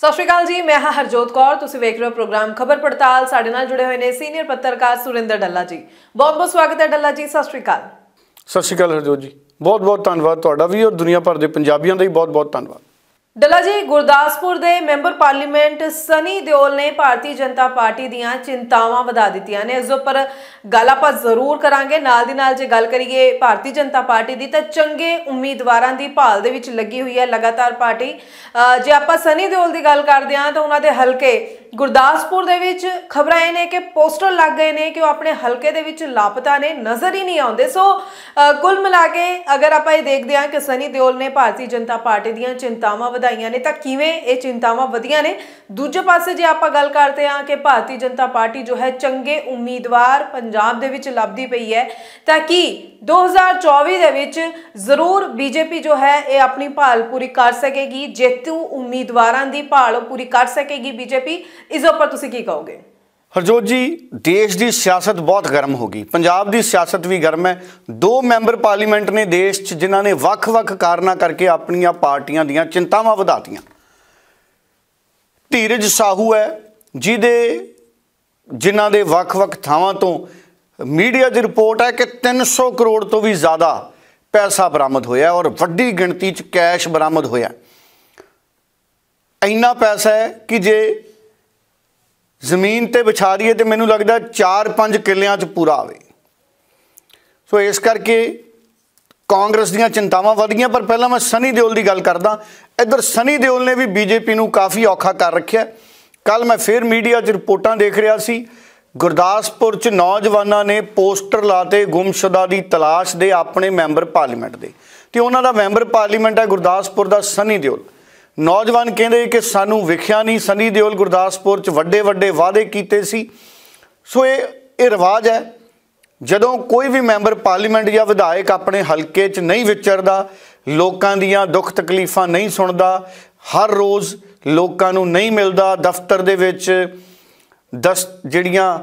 ਸਤਿ ਸ਼੍ਰੀ ਅਕਾਲ ਜੀ ਮੈਂ ਹਾਂ ਹਰਜੋਤ ਕੌਰ ਤੁਸੀਂ ਵੇਖ ਰਹੇ ਹੋ ਪ੍ਰੋਗਰਾਮ ਖਬਰ ਪੜਤਾਲ ਸਾਡੇ ਨਾਲ ਜੁੜੇ ਹੋਏ ਨੇ ਸੀਨੀਅਰ ਪੱਤਰਕਾਰ ਸੁਰਿੰਦਰ ਡੱਲਾ ਜੀ ਬਹੁਤ ਬਹੁਤ ਸਵਾਗਤ ਹੈ ਡੱਲਾ ਜੀ ਸਤਿ ਸ਼੍ਰੀ ਅਕਾਲ ਸਤਿ ਸ਼੍ਰੀ ਅਕਾਲ ਹਰਜੋਤ ਜੀ ਬਹੁਤ ਬਹੁਤ ਧੰਨਵਾਦ ਤੁਹਾਡਾ ਵੀ ਔਰ ਦੁਨੀਆ ਭਰ ਦੇ ਪੰਜਾਬੀਆਂ ਦਾ ਵੀ ਬਹੁਤ ਬਹੁਤ ਧੰਨਵਾਦ ਡੱਲਾ ਜੀ ਗੁਰਦਾਸਪੁਰ ਦੇ ਮੈਂਬਰ ਪਾਰਲੀਮੈਂਟ ਸਨੀ ਦਿਓਲ ਨੇ ਭਾਰਤੀ ਜਨਤਾ ਪਾਰਟੀ ਦੀਆਂ ਚਿੰਤਾਵਾਂ ਵਧਾ ਦਿੱਤੀਆਂ ਨੇ ਇਸ ਉੱਪਰ ਗੱਲ ਆਪਾਂ ਜ਼ਰੂਰ ਕਰਾਂਗੇ ਨਾਲ ਦੀ ਨਾਲ ਜੇ ਗੱਲ ਕਰੀਏ ਭਾਰਤੀ ਜਨਤਾ ਪਾਰਟੀ ਦੀ ਤਾਂ ਚੰਗੇ ਉਮੀਦਵਾਰਾਂ ਦੀ ਭਾਲ ਦੇ ਵਿੱਚ ਲੱਗੀ ਹੋਈ ਹੈ ਲਗਾਤਾਰ ਪਾਰਟੀ ਜੇ ਆਪਾਂ ਸਨੀ ਦਿਓਲ ਦੀ ਗੱਲ ਕਰਦੇ ਹਾਂ ਤਾਂ ਉਹਨਾਂ ਦੇ ਹਲਕੇ ਗੁਰਦਾਸਪੁਰ ਦੇ ਵਿੱਚ ਖਬਰਾਂ ਇਹ ਨੇ ਕਿ ਪੋਸਟਰ ਲੱਗ ਗਏ ਨੇ ਕਿ ਉਹ ਆਪਣੇ ਹਲਕੇ ਦੇ ਵਿੱਚ ਲਾਪਤਾ ਨੇ ਨਜ਼ਰ ਹੀ ਨਹੀਂ ਆਉਂਦੇ ਸੋ ਕੁੱਲ ਮਿਲਾ ਕੇ ਅਗਰ ਆਪਾਂ ਇਹ ਦੇਖਦੇ ਹਾਂ ਕਿ ਸਨੀ ਦਿਓਲ ਨੇ ਭਾਰਤੀ ਜਨਤਾ ਪਾਰਟੀ ਦੀਆਂ ਚਿੰਤਾਵਾਂ ਵਧਾਈਆਂ ਨੇ ਤਾਂ ਕਿਵੇਂ ਇਹ ਚਿੰਤਾਵਾਂ ਵਧੀਆਂ ਨੇ ਦੂਜੇ ਪਾਸੇ ਜੇ ਆਪਾਂ ਗੱਲ ਕਰਦੇ ਹਾਂ ਕਿ ਭਾਰਤੀ ਜਨਤਾ ਪਾਰਟੀ ਜੋ ਹੈ ਚੰਗੇ ਉਮੀਦਵਾਰ ਪੰਜਾਬ ਦੇ ਵਿੱਚ ਲੱਭਦੀ ਪਈ ਹੈ ਤਾਂ ਕਿ 2024 ਦੇ ਵਿੱਚ ਜ਼ਰੂਰ ਬੀਜੇਪੀ ਜੋ ਹੈ ਇਹ ਆਪਣੀ ਭਾਲ ਪੂਰੀ ਕਰ ਸਕੇਗੀ ਜੇਤੂ ਉਮੀਦਵਾਰਾਂ ਦੀ ਭਾਲ ਪੂਰੀ ਕਰ ਸਕੇਗੀ ਬੀਜੇਪੀ ਇਸ ਉੱਪਰ ਤੁਸੀਂ ਕੀ ਕਹੋਗੇ ਹਰਜੋਤ ਜੀ ਦੇਸ਼ ਦੀ ਸਿਆਸਤ ਬਹੁਤ ਗਰਮ ਹੋ ਗਈ ਪੰਜਾਬ ਦੀ ਸਿਆਸਤ ਵੀ ਗਰਮ ਹੈ ਦੋ ਮੈਂਬਰ ਪਾਰਲੀਮੈਂਟ ਨੇ ਦੇਸ਼ 'ਚ ਜਿਨ੍ਹਾਂ ਨੇ ਵੱਖ-ਵੱਖ ਕਾਰਨਾ ਕਰਕੇ ਆਪਣੀਆਂ ਪਾਰਟੀਆਂ ਦੀਆਂ ਚਿੰਤਾਵਾਂ ਵਧਾਤੀਆਂ ਧੀਰਜ ਸਾਹੂ ਹੈ ਜਿਹਦੇ ਜਿਨ੍ਹਾਂ ਦੇ ਵੱਖ-ਵੱਖ ਥਾਵਾਂ ਤੋਂ ਮੀਡੀਆ ਦੀ ਰਿਪੋਰਟ ਹੈ ਕਿ 300 ਕਰੋੜ ਤੋਂ ਵੀ ਜ਼ਿਆਦਾ ਪੈਸਾ ਬਰਾਮਦ ਹੋਇਆ ਔਰ ਵੱਡੀ ਗਿਣਤੀ 'ਚ ਕੈਸ਼ ਬਰਾਮਦ ਹੋਇਆ ਇੰਨਾ ਪੈਸਾ ਹੈ ਕਿ ਜੇ ਜ਼ਮੀਨ ਤੇ ਵਿਛਾ ਦਈਏ ਤੇ ਮੈਨੂੰ ਲੱਗਦਾ 4-5 ਕਿੱਲਿਆਂ 'ਚ ਪੂਰਾ ਆਵੇ ਸੋ ਇਸ ਕਰਕੇ ਕਾਂਗਰਸ ਦੀਆਂ ਚਿੰਤਾਵਾਂ ਵਧੀਆਂ ਪਰ ਪਹਿਲਾਂ ਮੈਂ ਸਨੀ ਦਿਓਲ ਦੀ ਗੱਲ ਕਰਦਾ ਇੱਧਰ ਸਨੀ ਦਿਓਲ ਨੇ ਵੀ ਬੀਜੇਪੀ ਨੂੰ ਕਾਫੀ ਔਖਾ ਕਰ ਰੱਖਿਆ ਕੱਲ ਮੈਂ ਫੇਰ ਮੀਡੀਆ 'ਚ ਰਿਪੋਰਟਾਂ ਦੇਖ ਰਿਹਾ ਸੀ ਗੁਰਦਾਸਪੁਰ 'ਚ ਨੌਜਵਾਨਾਂ ਨੇ ਪੋਸਟਰ ਲਾਤੇ ਗੁੰਮਸ਼ੁਦਾ ਦੀ ਤਲਾਸ਼ ਦੇ ਆਪਣੇ ਮੈਂਬਰ ਪਾਰਲੀਮੈਂਟ ਦੇ ਤੇ ਉਹਨਾਂ ਦਾ ਮੈਂਬਰ ਪਾਰਲੀਮੈਂਟ ਹੈ ਗੁਰਦਾਸਪੁਰ ਦਾ ਸਨੀ ਦਿਓਲ ਨੌਜਵਾਨ ਕਹਿੰਦੇ ਕਿ ਸਾਨੂੰ ਵਿਖਿਆ ਨਹੀਂ ਸਨੀ ਦਿਓਲ ਗੁਰਦਾਸਪੁਰ ਚ ਵੱਡੇ ਵੱਡੇ ਵਾਅਦੇ ਕੀਤੇ ਸੀ ਸੋ ਇਹ ਇਹ ਰਿਵਾਜ ਹੈ ਜਦੋਂ ਕੋਈ ਵੀ ਮੈਂਬਰ ਪਾਰਲੀਮੈਂਟ ਜਾਂ ਵਿਧਾਇਕ ਆਪਣੇ ਹਲਕੇ 'ਚ ਨਹੀਂ ਵਿਚਰਦਾ ਲੋਕਾਂ ਦੀਆਂ ਦੁੱਖ ਤਕਲੀਫਾਂ ਨਹੀਂ ਸੁਣਦਾ ਹਰ ਰੋਜ਼ ਲੋਕਾਂ ਨੂੰ ਨਹੀਂ ਮਿਲਦਾ ਦਫ਼ਤਰ ਦੇ ਵਿੱਚ ਦਸ ਜਿਹੜੀਆਂ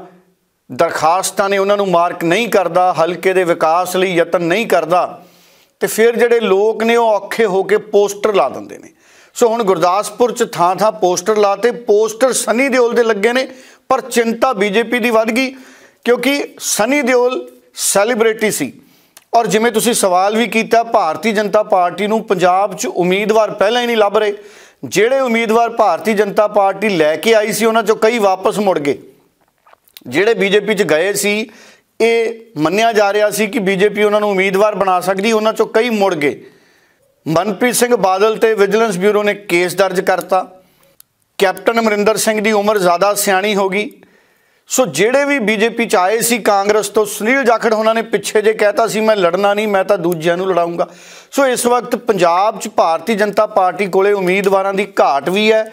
ਦਰਖਾਸਤਾਂ ਨੇ ਉਹਨਾਂ ਨੂੰ ਮਾਰਕ ਨਹੀਂ ਕਰਦਾ ਹਲਕੇ ਦੇ ਵਿਕਾਸ ਲਈ ਯਤਨ ਨਹੀਂ ਕਰਦਾ ਤੇ ਫਿਰ ਜਿਹੜੇ ਲੋਕ ਨੇ ਉਹ ਔਖੇ ਹੋ ਕੇ ਪੋਸਟਰ ਲਾ ਦਿੰਦੇ ਨੇ ਸੋ ਹੁਣ ਗੁਰਦਾਸਪੁਰ ਚ ਥਾਂ ਥਾਂ ਪੋਸਟਰ ਲਾਤੇ ਪੋਸਟਰ ਸਨੀ ਦਿਓਲ ਦੇ ਲੱਗੇ ਨੇ ਪਰ ਚਿੰਤਾ ਬੀਜੇਪੀ ਦੀ ਵੱਧ ਗਈ ਕਿਉਂਕਿ ਸਨੀ ਦਿਓਲ ਸੈਲੀਬ੍ਰਿਟੀ ਸੀ ਔਰ ਜਿਵੇਂ ਤੁਸੀਂ ਸਵਾਲ ਵੀ ਕੀਤਾ ਭਾਰਤੀ ਜਨਤਾ ਪਾਰਟੀ ਨੂੰ ਪੰਜਾਬ 'ਚ ਉਮੀਦਵਾਰ ਪਹਿਲਾਂ ਹੀ ਨਹੀਂ ਲੱਭ ਰਹੇ ਜਿਹੜੇ ਉਮੀਦਵਾਰ ਭਾਰਤੀ ਜਨਤਾ ਪਾਰਟੀ ਲੈ ਕੇ ਆਈ ਸੀ ਉਹਨਾਂ 'ਚੋਂ ਕਈ ਵਾਪਸ ਮੁੜ ਗਏ ਜਿਹੜੇ ਬੀਜੇਪੀ 'ਚ ਗਏ ਸੀ ਇਹ ਮੰਨਿਆ ਜਾ ਰਿਹਾ ਸੀ ਕਿ ਬੀਜੇਪੀ ਉਹਨਾਂ ਨੂੰ ਉਮੀਦਵਾਰ ਬਣਾ ਸਕਦੀ ਉਹਨਾਂ 'ਚੋਂ ਕਈ ਮੁੜ ਗਏ ਮਨਪ੍ਰੀਤ ਸਿੰਘ ਬਾਦਲ ਤੇ ਵਿਜੀਲੈਂਸ ਬਿਊਰੋ ਨੇ ਕੇਸ ਦਰਜ ਕਰਤਾ ਕੈਪਟਨ ਅਮਰਿੰਦਰ ਸਿੰਘ ਦੀ ਉਮਰ ਜ਼ਿਆਦਾ ਸਿਆਣੀ ਹੋ ਗਈ ਸੋ ਜਿਹੜੇ ਵੀ ਬੀਜੇਪੀ ਚ ਆਏ ਸੀ ਕਾਂਗਰਸ ਤੋਂ ਸੁਨੀਲ ਜਾਖੜ ਉਹਨਾਂ ਨੇ ਪਿੱਛੇ ਜੇ ਕਹਿਤਾ ਸੀ ਮੈਂ ਲੜਨਾ ਨਹੀਂ ਮੈਂ ਤਾਂ ਦੂਜਿਆਂ ਨੂੰ ਲੜਾਉਂਗਾ ਸੋ ਇਸ ਵਕਤ ਪੰਜਾਬ ਚ ਭਾਰਤੀ ਜਨਤਾ ਪਾਰਟੀ ਕੋਲੇ ਉਮੀਦਵਾਰਾਂ ਦੀ ਘਾਟ ਵੀ ਹੈ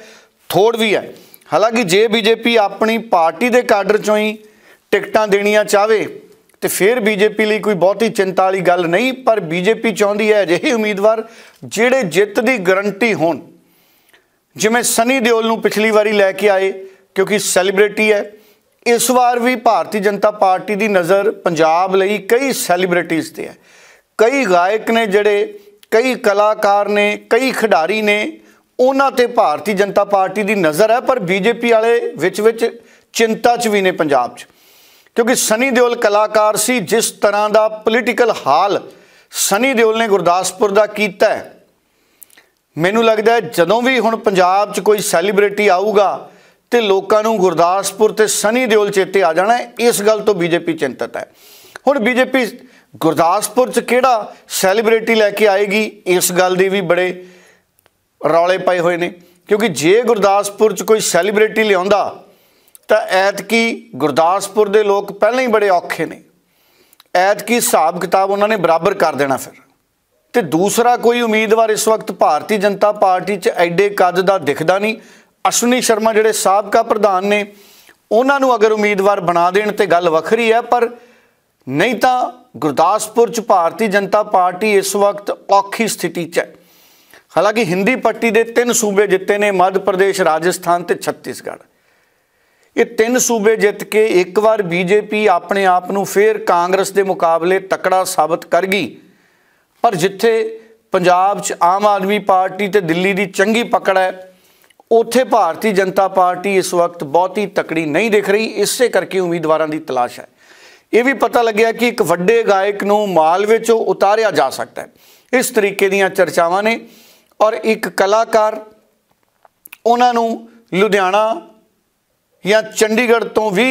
ਥੋੜ ਵੀ ਹੈ ਹਾਲਾਂਕਿ ਜੇ ਬੀਜੇਪੀ ਆਪਣੀ ਪਾਰਟੀ ਦੇ ਕਾਡਰ ਚੋਂ ਹੀ ਟਿਕਟਾਂ ਦੇਣੀਆਂ ਚਾਹਵੇ ਤੇ ਫਿਰ ਬੀਜੇਪੀ ਲਈ ਕੋਈ ਬਹੁਤੀ ਚਿੰਤਾ ਵਾਲੀ ਗੱਲ ਨਹੀਂ ਪਰ ਬੀਜੇਪੀ ਚਾਹੁੰਦੀ ਹੈ ਅਜਿਹੇ ਉਮੀਦਵਾਰ ਜਿਹੜੇ ਜਿੱਤ ਦੀ ਗਰੰਟੀ ਹੋਣ ਜਿਵੇਂ ਸਨੀ ਦਿਓਲ ਨੂੰ ਪਿਛਲੀ ਵਾਰੀ ਲੈ ਕੇ ਆਏ ਕਿਉਂਕਿ ਸੈਲੀਬ੍ਰਿਟੀ ਹੈ ਇਸ ਵਾਰ ਵੀ ਭਾਰਤੀ ਜਨਤਾ ਪਾਰਟੀ ਦੀ ਨਜ਼ਰ ਪੰਜਾਬ ਲਈ ਕਈ ਸੈਲੀਬ੍ਰਿਟੀਜ਼ ਤੇ ਹੈ ਕਈ ਗਾਇਕ ਨੇ ਜਿਹੜੇ ਕਈ ਕਲਾਕਾਰ ਨੇ ਕਈ ਖਿਡਾਰੀ ਨੇ ਉਹਨਾਂ ਤੇ ਭਾਰਤੀ ਜਨਤਾ ਪਾਰਟੀ ਦੀ ਨਜ਼ਰ ਹੈ ਪਰ ਬੀਜੇਪੀ ਵਾਲੇ ਵਿੱਚ ਵਿੱਚ ਚਿੰਤਾ 'ਚ ਵੀ ਨੇ ਪੰਜਾਬ 'ਚ ਕਿਉਂਕਿ ਸਨੀ ਦਿਓਲ ਕਲਾਕਾਰ ਸੀ ਜਿਸ ਤਰ੍ਹਾਂ ਦਾ ਪੋਲੀਟੀਕਲ ਹਾਲ ਸਨੀ ਦਿਓਲ ਨੇ ਗੁਰਦਾਸਪੁਰ ਦਾ ਕੀਤਾ ਹੈ ਮੈਨੂੰ ਲੱਗਦਾ ਜਦੋਂ ਵੀ ਹੁਣ ਪੰਜਾਬ 'ਚ ਕੋਈ ਸੈਲੀਬ੍ਰਿਟੀ ਆਊਗਾ ਤੇ ਲੋਕਾਂ ਨੂੰ ਗੁਰਦਾਸਪੁਰ ਤੇ ਸਨੀ ਦਿਓਲ ਚੇਤੇ ਆ ਜਾਣਾ ਇਸ ਗੱਲ ਤੋਂ ਬੀਜੇਪੀ ਚਿੰਤਤ ਹੈ ਹੁਣ ਬੀਜੇਪੀ ਗੁਰਦਾਸਪੁਰ 'ਚ ਕਿਹੜਾ ਸੈਲੀਬ੍ਰਿਟੀ ਲੈ ਕੇ ਆਏਗੀ ਇਸ ਗੱਲ ਦੀ ਵੀ ਬੜੇ ਰੌਲੇ ਪਏ ਹੋਏ ਨੇ ਕਿਉਂਕਿ ਜੇ ਗੁਰਦਾਸਪੁਰ 'ਚ ਕੋਈ ਸੈਲੀਬ੍ਰਿਟੀ ਲਿਆਉਂਦਾ ਤਾਂ ਐਤਕੀ ਗੁਰਦਾਸਪੁਰ ਦੇ ਲੋਕ ਪਹਿਲਾਂ ਹੀ ਬੜੇ ਔਖੇ ਨੇ ਐਤਕੀ ਹਿਸਾਬ ਕਿਤਾਬ ਉਹਨਾਂ ਨੇ ਬਰਾਬਰ ਕਰ ਦੇਣਾ ਫਿਰ ਤੇ ਦੂਸਰਾ ਕੋਈ ਉਮੀਦਵਾਰ ਇਸ ਵਕਤ ਭਾਰਤੀ ਜਨਤਾ ਪਾਰਟੀ 'ਚ ਐਡੇ ਕੱਦ ਦਾ ਦਿਖਦਾ ਨਹੀਂ ਅਸ਼ਵਨੀ ਸ਼ਰਮਾ ਜਿਹੜੇ ਸਾਬਕਾ ਪ੍ਰਧਾਨ ਨੇ ਉਹਨਾਂ ਨੂੰ ਅਗਰ ਉਮੀਦਵਾਰ ਬਣਾ ਦੇਣ ਤੇ ਗੱਲ ਵੱਖਰੀ ਹੈ ਪਰ ਨਹੀਂ ਤਾਂ ਗੁਰਦਾਸਪੁਰ 'ਚ ਭਾਰਤੀ ਜਨਤਾ ਪਾਰਟੀ ਇਸ ਵਕਤ ਔਖੀ ਸਥਿਤੀ 'ਚ ਹੈ ਹਾਲਾਂਕਿ ਹਿੰਦੀ ਪੱਟੀ ਦੇ ਤਿੰਨ ਸੂਬੇ ਜਿੱਤੇ ਨੇ ਮੱਧ ਪ੍ਰਦੇਸ਼ ਰਾਜਸਥਾਨ ਤੇ ਛੱਤੀਸਗੜ੍ਹ ਇਹ ਤਿੰਨ ਸੂਬੇ ਜਿੱਤ ਕੇ ਇੱਕ ਵਾਰ ਬੀਜੇਪੀ ਆਪਣੇ ਆਪ ਨੂੰ ਫੇਰ ਕਾਂਗਰਸ ਦੇ ਮੁਕਾਬਲੇ ਤਕੜਾ ਸਾਬਤ ਕਰ ਗਈ ਪਰ ਜਿੱਥੇ ਪੰਜਾਬ 'ਚ ਆਮ ਆਦਮੀ ਪਾਰਟੀ ਤੇ ਦਿੱਲੀ ਦੀ ਚੰਗੀ ਪਕੜ ਹੈ ਉੱਥੇ ਭਾਰਤੀ ਜਨਤਾ ਪਾਰਟੀ ਇਸ ਵਕਤ ਬਹੁਤੀ ਤਕੜੀ ਨਹੀਂ ਦਿਖ ਰਹੀ ਇਸੇ ਕਰਕੇ ਉਮੀਦਵਾਰਾਂ ਦੀ ਤਲਾਸ਼ ਹੈ ਇਹ ਵੀ ਪਤਾ ਲੱਗਿਆ ਕਿ ਇੱਕ ਵੱਡੇ ਗਾਇਕ ਨੂੰ ਮਾਲ ਵਿੱਚੋਂ ਉਤਾਰਿਆ ਜਾ ਸਕਦਾ ਹੈ ਇਸ ਤਰੀਕੇ ਦੀਆਂ ਚਰਚਾਵਾਂ ਨੇ ਔਰ ਇੱਕ ਕਲਾਕਾਰ ਉਹਨਾਂ ਨੂੰ ਲੁਧਿਆਣਾ ਜਾਂ ਚੰਡੀਗੜ੍ਹ ਤੋਂ ਵੀ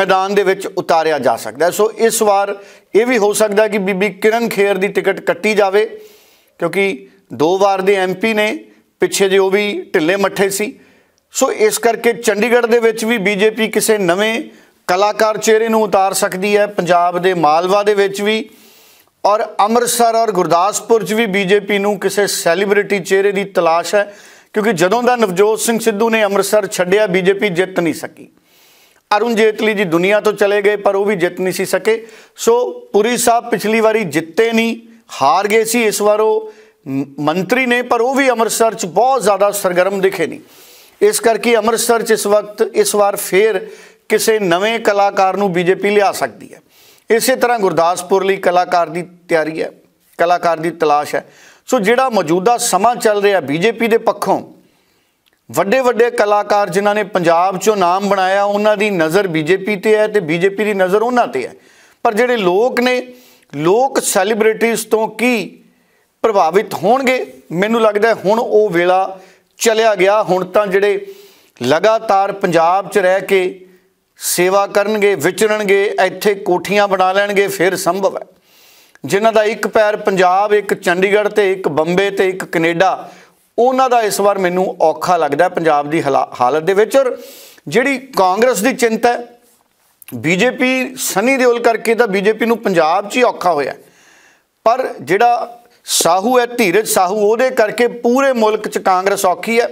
ਮੈਦਾਨ ਦੇ ਵਿੱਚ ਉਤਾਰਿਆ ਜਾ ਸਕਦਾ ਸੋ ਇਸ ਵਾਰ ਇਹ ਵੀ ਹੋ ਸਕਦਾ ਕਿ ਬੀਬੀ ਕਿਰਨ ਖੇਰ ਦੀ ਟਿਕਟ ਕੱਟੀ ਜਾਵੇ ਕਿਉਂਕਿ ਦੋ ਵਾਰ ਦੇ ਐਮਪੀ ਨੇ ਪਿੱਛੇ ਜੇ ਉਹ ਵੀ ਢਿੱਲੇ ਮੱਠੇ ਸੀ ਸੋ ਇਸ ਕਰਕੇ ਚੰਡੀਗੜ੍ਹ ਦੇ ਵਿੱਚ ਵੀ ਬੀਜੇਪੀ ਕਿਸੇ ਨਵੇਂ ਕਲਾਕਾਰ ਚਿਹਰੇ ਨੂੰ ਉਤਾਰ ਸਕਦੀ ਹੈ ਪੰਜਾਬ ਦੇ ਮਾਲਵਾ ਦੇ ਵਿੱਚ ਵੀ ਔਰ ਅੰਮ੍ਰਿਤਸਰ ਔਰ ਗੁਰਦਾਸਪੁਰ 'ਚ ਵੀ ਬੀਜੇਪੀ ਨੂੰ ਕਿਸੇ ਸੈਲੀਬ੍ਰਿਟੀ ਚਿਹਰੇ ਦੀ ਤਲਾਸ਼ ਹੈ ਕਿਉਂਕਿ ਜਦੋਂ ਦਾ ਨਵਜੋਤ ਸਿੰਘ ਸਿੱਧੂ ਨੇ ਅੰਮ੍ਰਿਤਸਰ ਛੱਡਿਆ ਬੀਜੇਪੀ ਜਿੱਤ ਨਹੀਂ ਸਕੀ ਅਰੁਣ ਜੇਤਲੀ ਜੀ ਦੁਨੀਆ ਤੋਂ ਚਲੇ ਗਏ ਪਰ ਉਹ ਵੀ ਜਿੱਤ ਨਹੀਂ ਸੀ ਸਕੇ ਸੋ ਪੁਰੀ ਸਾਹਿਬ ਪਿਛਲੀ ਵਾਰੀ ਜਿੱਤੇ ਨਹੀਂ ਹਾਰ ਗਏ ਸੀ ਇਸ ਵਾਰ ਉਹ ਮੰਤਰੀ ਨੇ ਪਰ ਉਹ ਵੀ ਅੰਮ੍ਰਿਤਸਰ 'ਚ ਬਹੁਤ ਜ਼ਿਆਦਾ ਸਰਗਰਮ ਦਿਖੇ ਨਹੀਂ ਇਸ ਕਰਕੇ ਅੰਮ੍ਰਿਤਸਰ 'ਚ ਇਸ ਵਕਤ ਇਸ ਵਾਰ ਫੇਰ ਕਿਸੇ ਨਵੇਂ ਕਲਾਕਾਰ ਨੂੰ ਬੀਜੇਪੀ ਲਿਆ ਸਕਦੀ ਹੈ ਇਸੇ ਤਰ੍ਹਾਂ ਗੁਰਦਾਸਪੁਰ ਲਈ ਕਲਾਕਾਰ ਦੀ ਤਿਆਰੀ ਹੈ ਕਲਾਕਾਰ ਦੀ ਤਲਾਸ਼ ਹੈ ਸੋ ਜਿਹੜਾ ਮੌਜੂਦਾ ਸਮਾਂ ਚੱਲ ਰਿਹਾ ਬੀਜੇਪੀ ਦੇ ਪੱਖੋਂ ਵੱਡੇ ਵੱਡੇ ਕਲਾਕਾਰ ਜਿਨ੍ਹਾਂ ਨੇ ਪੰਜਾਬ 'ਚੋਂ ਨਾਮ ਬਣਾਇਆ ਉਹਨਾਂ ਦੀ ਨਜ਼ਰ ਬੀਜੇਪੀ ਤੇ ਹੈ ਤੇ ਬੀਜੇਪੀ ਦੀ ਨਜ਼ਰ ਉਹਨਾਂ ਤੇ ਹੈ ਪਰ ਜਿਹੜੇ ਲੋਕ ਨੇ ਲੋਕ ਸੈਲੀਬ੍ਰਿਟੀਜ਼ ਤੋਂ ਕੀ ਪ੍ਰਭਾਵਿਤ ਹੋਣਗੇ ਮੈਨੂੰ ਲੱਗਦਾ ਹੁਣ ਉਹ ਵੇਲਾ ਚਲਿਆ ਗਿਆ ਹੁਣ ਤਾਂ ਜਿਹੜੇ ਲਗਾਤਾਰ ਪੰਜਾਬ 'ਚ ਰਹਿ ਕੇ ਸੇਵਾ ਕਰਨਗੇ ਵਿਚਰਨਗੇ ਇੱਥੇ ਕੋਠੀਆਂ ਬਣਾ ਲੈਣਗੇ ਫਿਰ ਸੰਭਵ ਹੈ ਜਿਨ੍ਹਾਂ ਦਾ ਇੱਕ ਪੈਰ ਪੰਜਾਬ ਇੱਕ ਚੰਡੀਗੜ੍ਹ ਤੇ ਇੱਕ ਬੰਬੇ ਤੇ ਇੱਕ ਕੈਨੇਡਾ ਉਹਨਾਂ ਦਾ ਇਸ ਵਾਰ ਮੈਨੂੰ ਔਖਾ ਲੱਗਦਾ ਪੰਜਾਬ ਦੀ ਹਾਲਤ ਦੇ ਵਿੱਚ ਔਰ ਜਿਹੜੀ ਕਾਂਗਰਸ ਦੀ ਚਿੰਤਾ ਹੈ ਬੀਜੇਪੀ ਸਨੀ ਦਿਓਲ ਕਰਕੇ ਤਾਂ ਬੀਜੇਪੀ ਨੂੰ ਪੰਜਾਬ 'ਚ ਹੀ ਔਖਾ ਹੋਇਆ ਪਰ ਜਿਹੜਾ ਸਾਹੂ ਹੈ ਧੀਰਜ ਸਾਹੂ ਉਹਦੇ ਕਰਕੇ ਪੂਰੇ ਮੁਲਕ 'ਚ ਕਾਂਗਰਸ ਔਖੀ ਹੈ